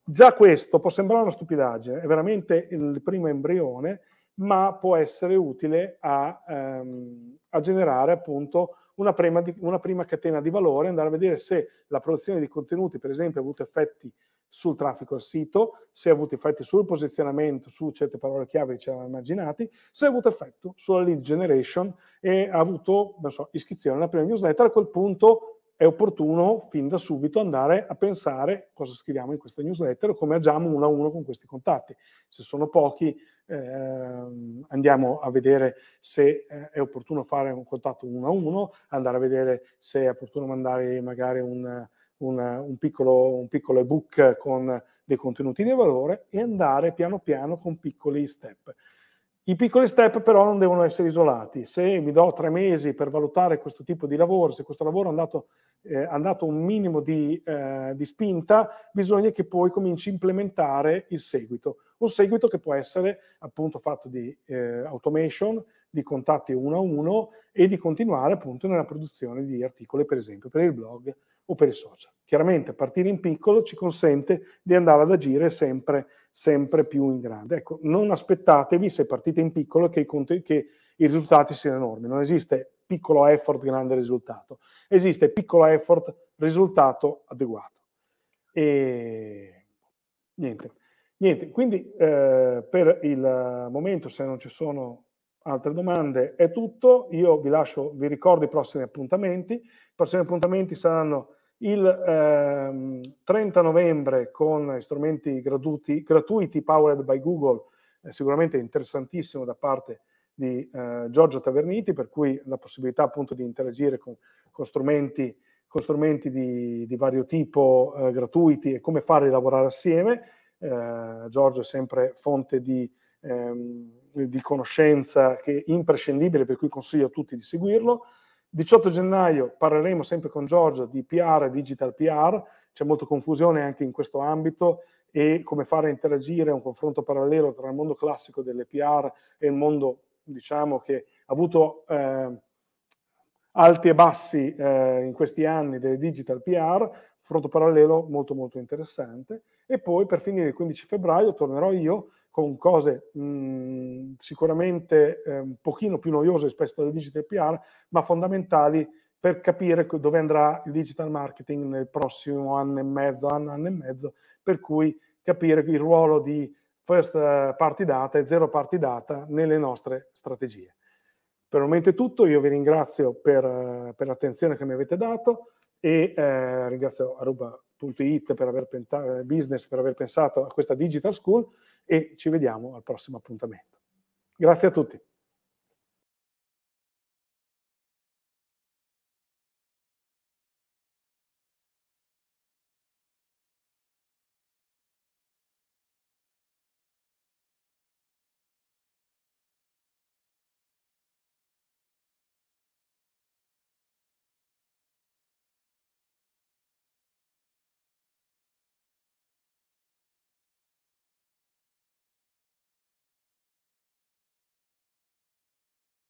Già questo può sembrare una stupidaggine, è veramente il primo embrione, ma può essere utile a, ehm, a generare appunto una prima, di, una prima catena di valore, andare a vedere se la produzione di contenuti, per esempio, ha avuto effetti sul traffico al sito, se ha avuto effetti sul posizionamento, su certe parole chiave che ci eravamo immaginati, se ha avuto effetto sulla lead generation e ha avuto so, iscrizione alla prima newsletter, a quel punto è opportuno fin da subito andare a pensare cosa scriviamo in questa newsletter, come agiamo uno a uno con questi contatti. Se sono pochi, ehm, andiamo a vedere se eh, è opportuno fare un contatto uno a uno, andare a vedere se è opportuno mandare magari un un, un, piccolo, un piccolo ebook con dei contenuti di valore e andare piano piano con piccoli step. I piccoli step però non devono essere isolati. Se mi do tre mesi per valutare questo tipo di lavoro, se questo lavoro ha dato eh, un minimo di, eh, di, spinta, bisogna che poi cominci a implementare il seguito. Un seguito che può essere appunto fatto di eh, automation, di contatti uno a uno e di continuare appunto nella produzione di articoli, per esempio, per il blog o per i social. Chiaramente partire in piccolo ci consente di andare ad agire sempre sempre più in grande. Ecco, non aspettatevi, se partite in piccolo, che i, conti, che i risultati siano enormi. Non esiste piccolo effort, grande risultato. Esiste piccolo effort, risultato adeguato. E niente. Niente, quindi eh, per il momento, se non ci sono altre domande, è tutto. Io vi lascio, vi ricordo i prossimi appuntamenti. I prossimi appuntamenti saranno il ehm, 30 novembre con strumenti gratuiti, gratuiti powered by Google, eh, sicuramente interessantissimo da parte di eh, Giorgio Taverniti, per cui la possibilità appunto di interagire con, con strumenti, con strumenti di, di vario tipo eh, gratuiti e come farli lavorare assieme. Eh, Giorgio è sempre fonte di, ehm, di conoscenza che è imprescindibile, per cui consiglio a tutti di seguirlo. 18 gennaio parleremo sempre con Giorgio di PR e digital PR, c'è molta confusione anche in questo ambito e come fare a interagire un confronto parallelo tra il mondo classico delle PR e il mondo diciamo che ha avuto eh, alti e bassi eh, in questi anni delle digital PR, confronto parallelo molto molto interessante e poi per finire il 15 febbraio tornerò io con cose mh, sicuramente eh, un pochino più noiose rispetto al digital PR, ma fondamentali per capire dove andrà il digital marketing nel prossimo anno e mezzo, anno, anno e mezzo, per cui capire il ruolo di first eh, party data e zero party data nelle nostre strategie. Per il momento è tutto, io vi ringrazio per, eh, per l'attenzione che mi avete dato e eh, ringrazio Aruba.it per aver, penta- eh, business, per aver pensato a questa Digital School e ci vediamo al prossimo appuntamento. Grazie a tutti.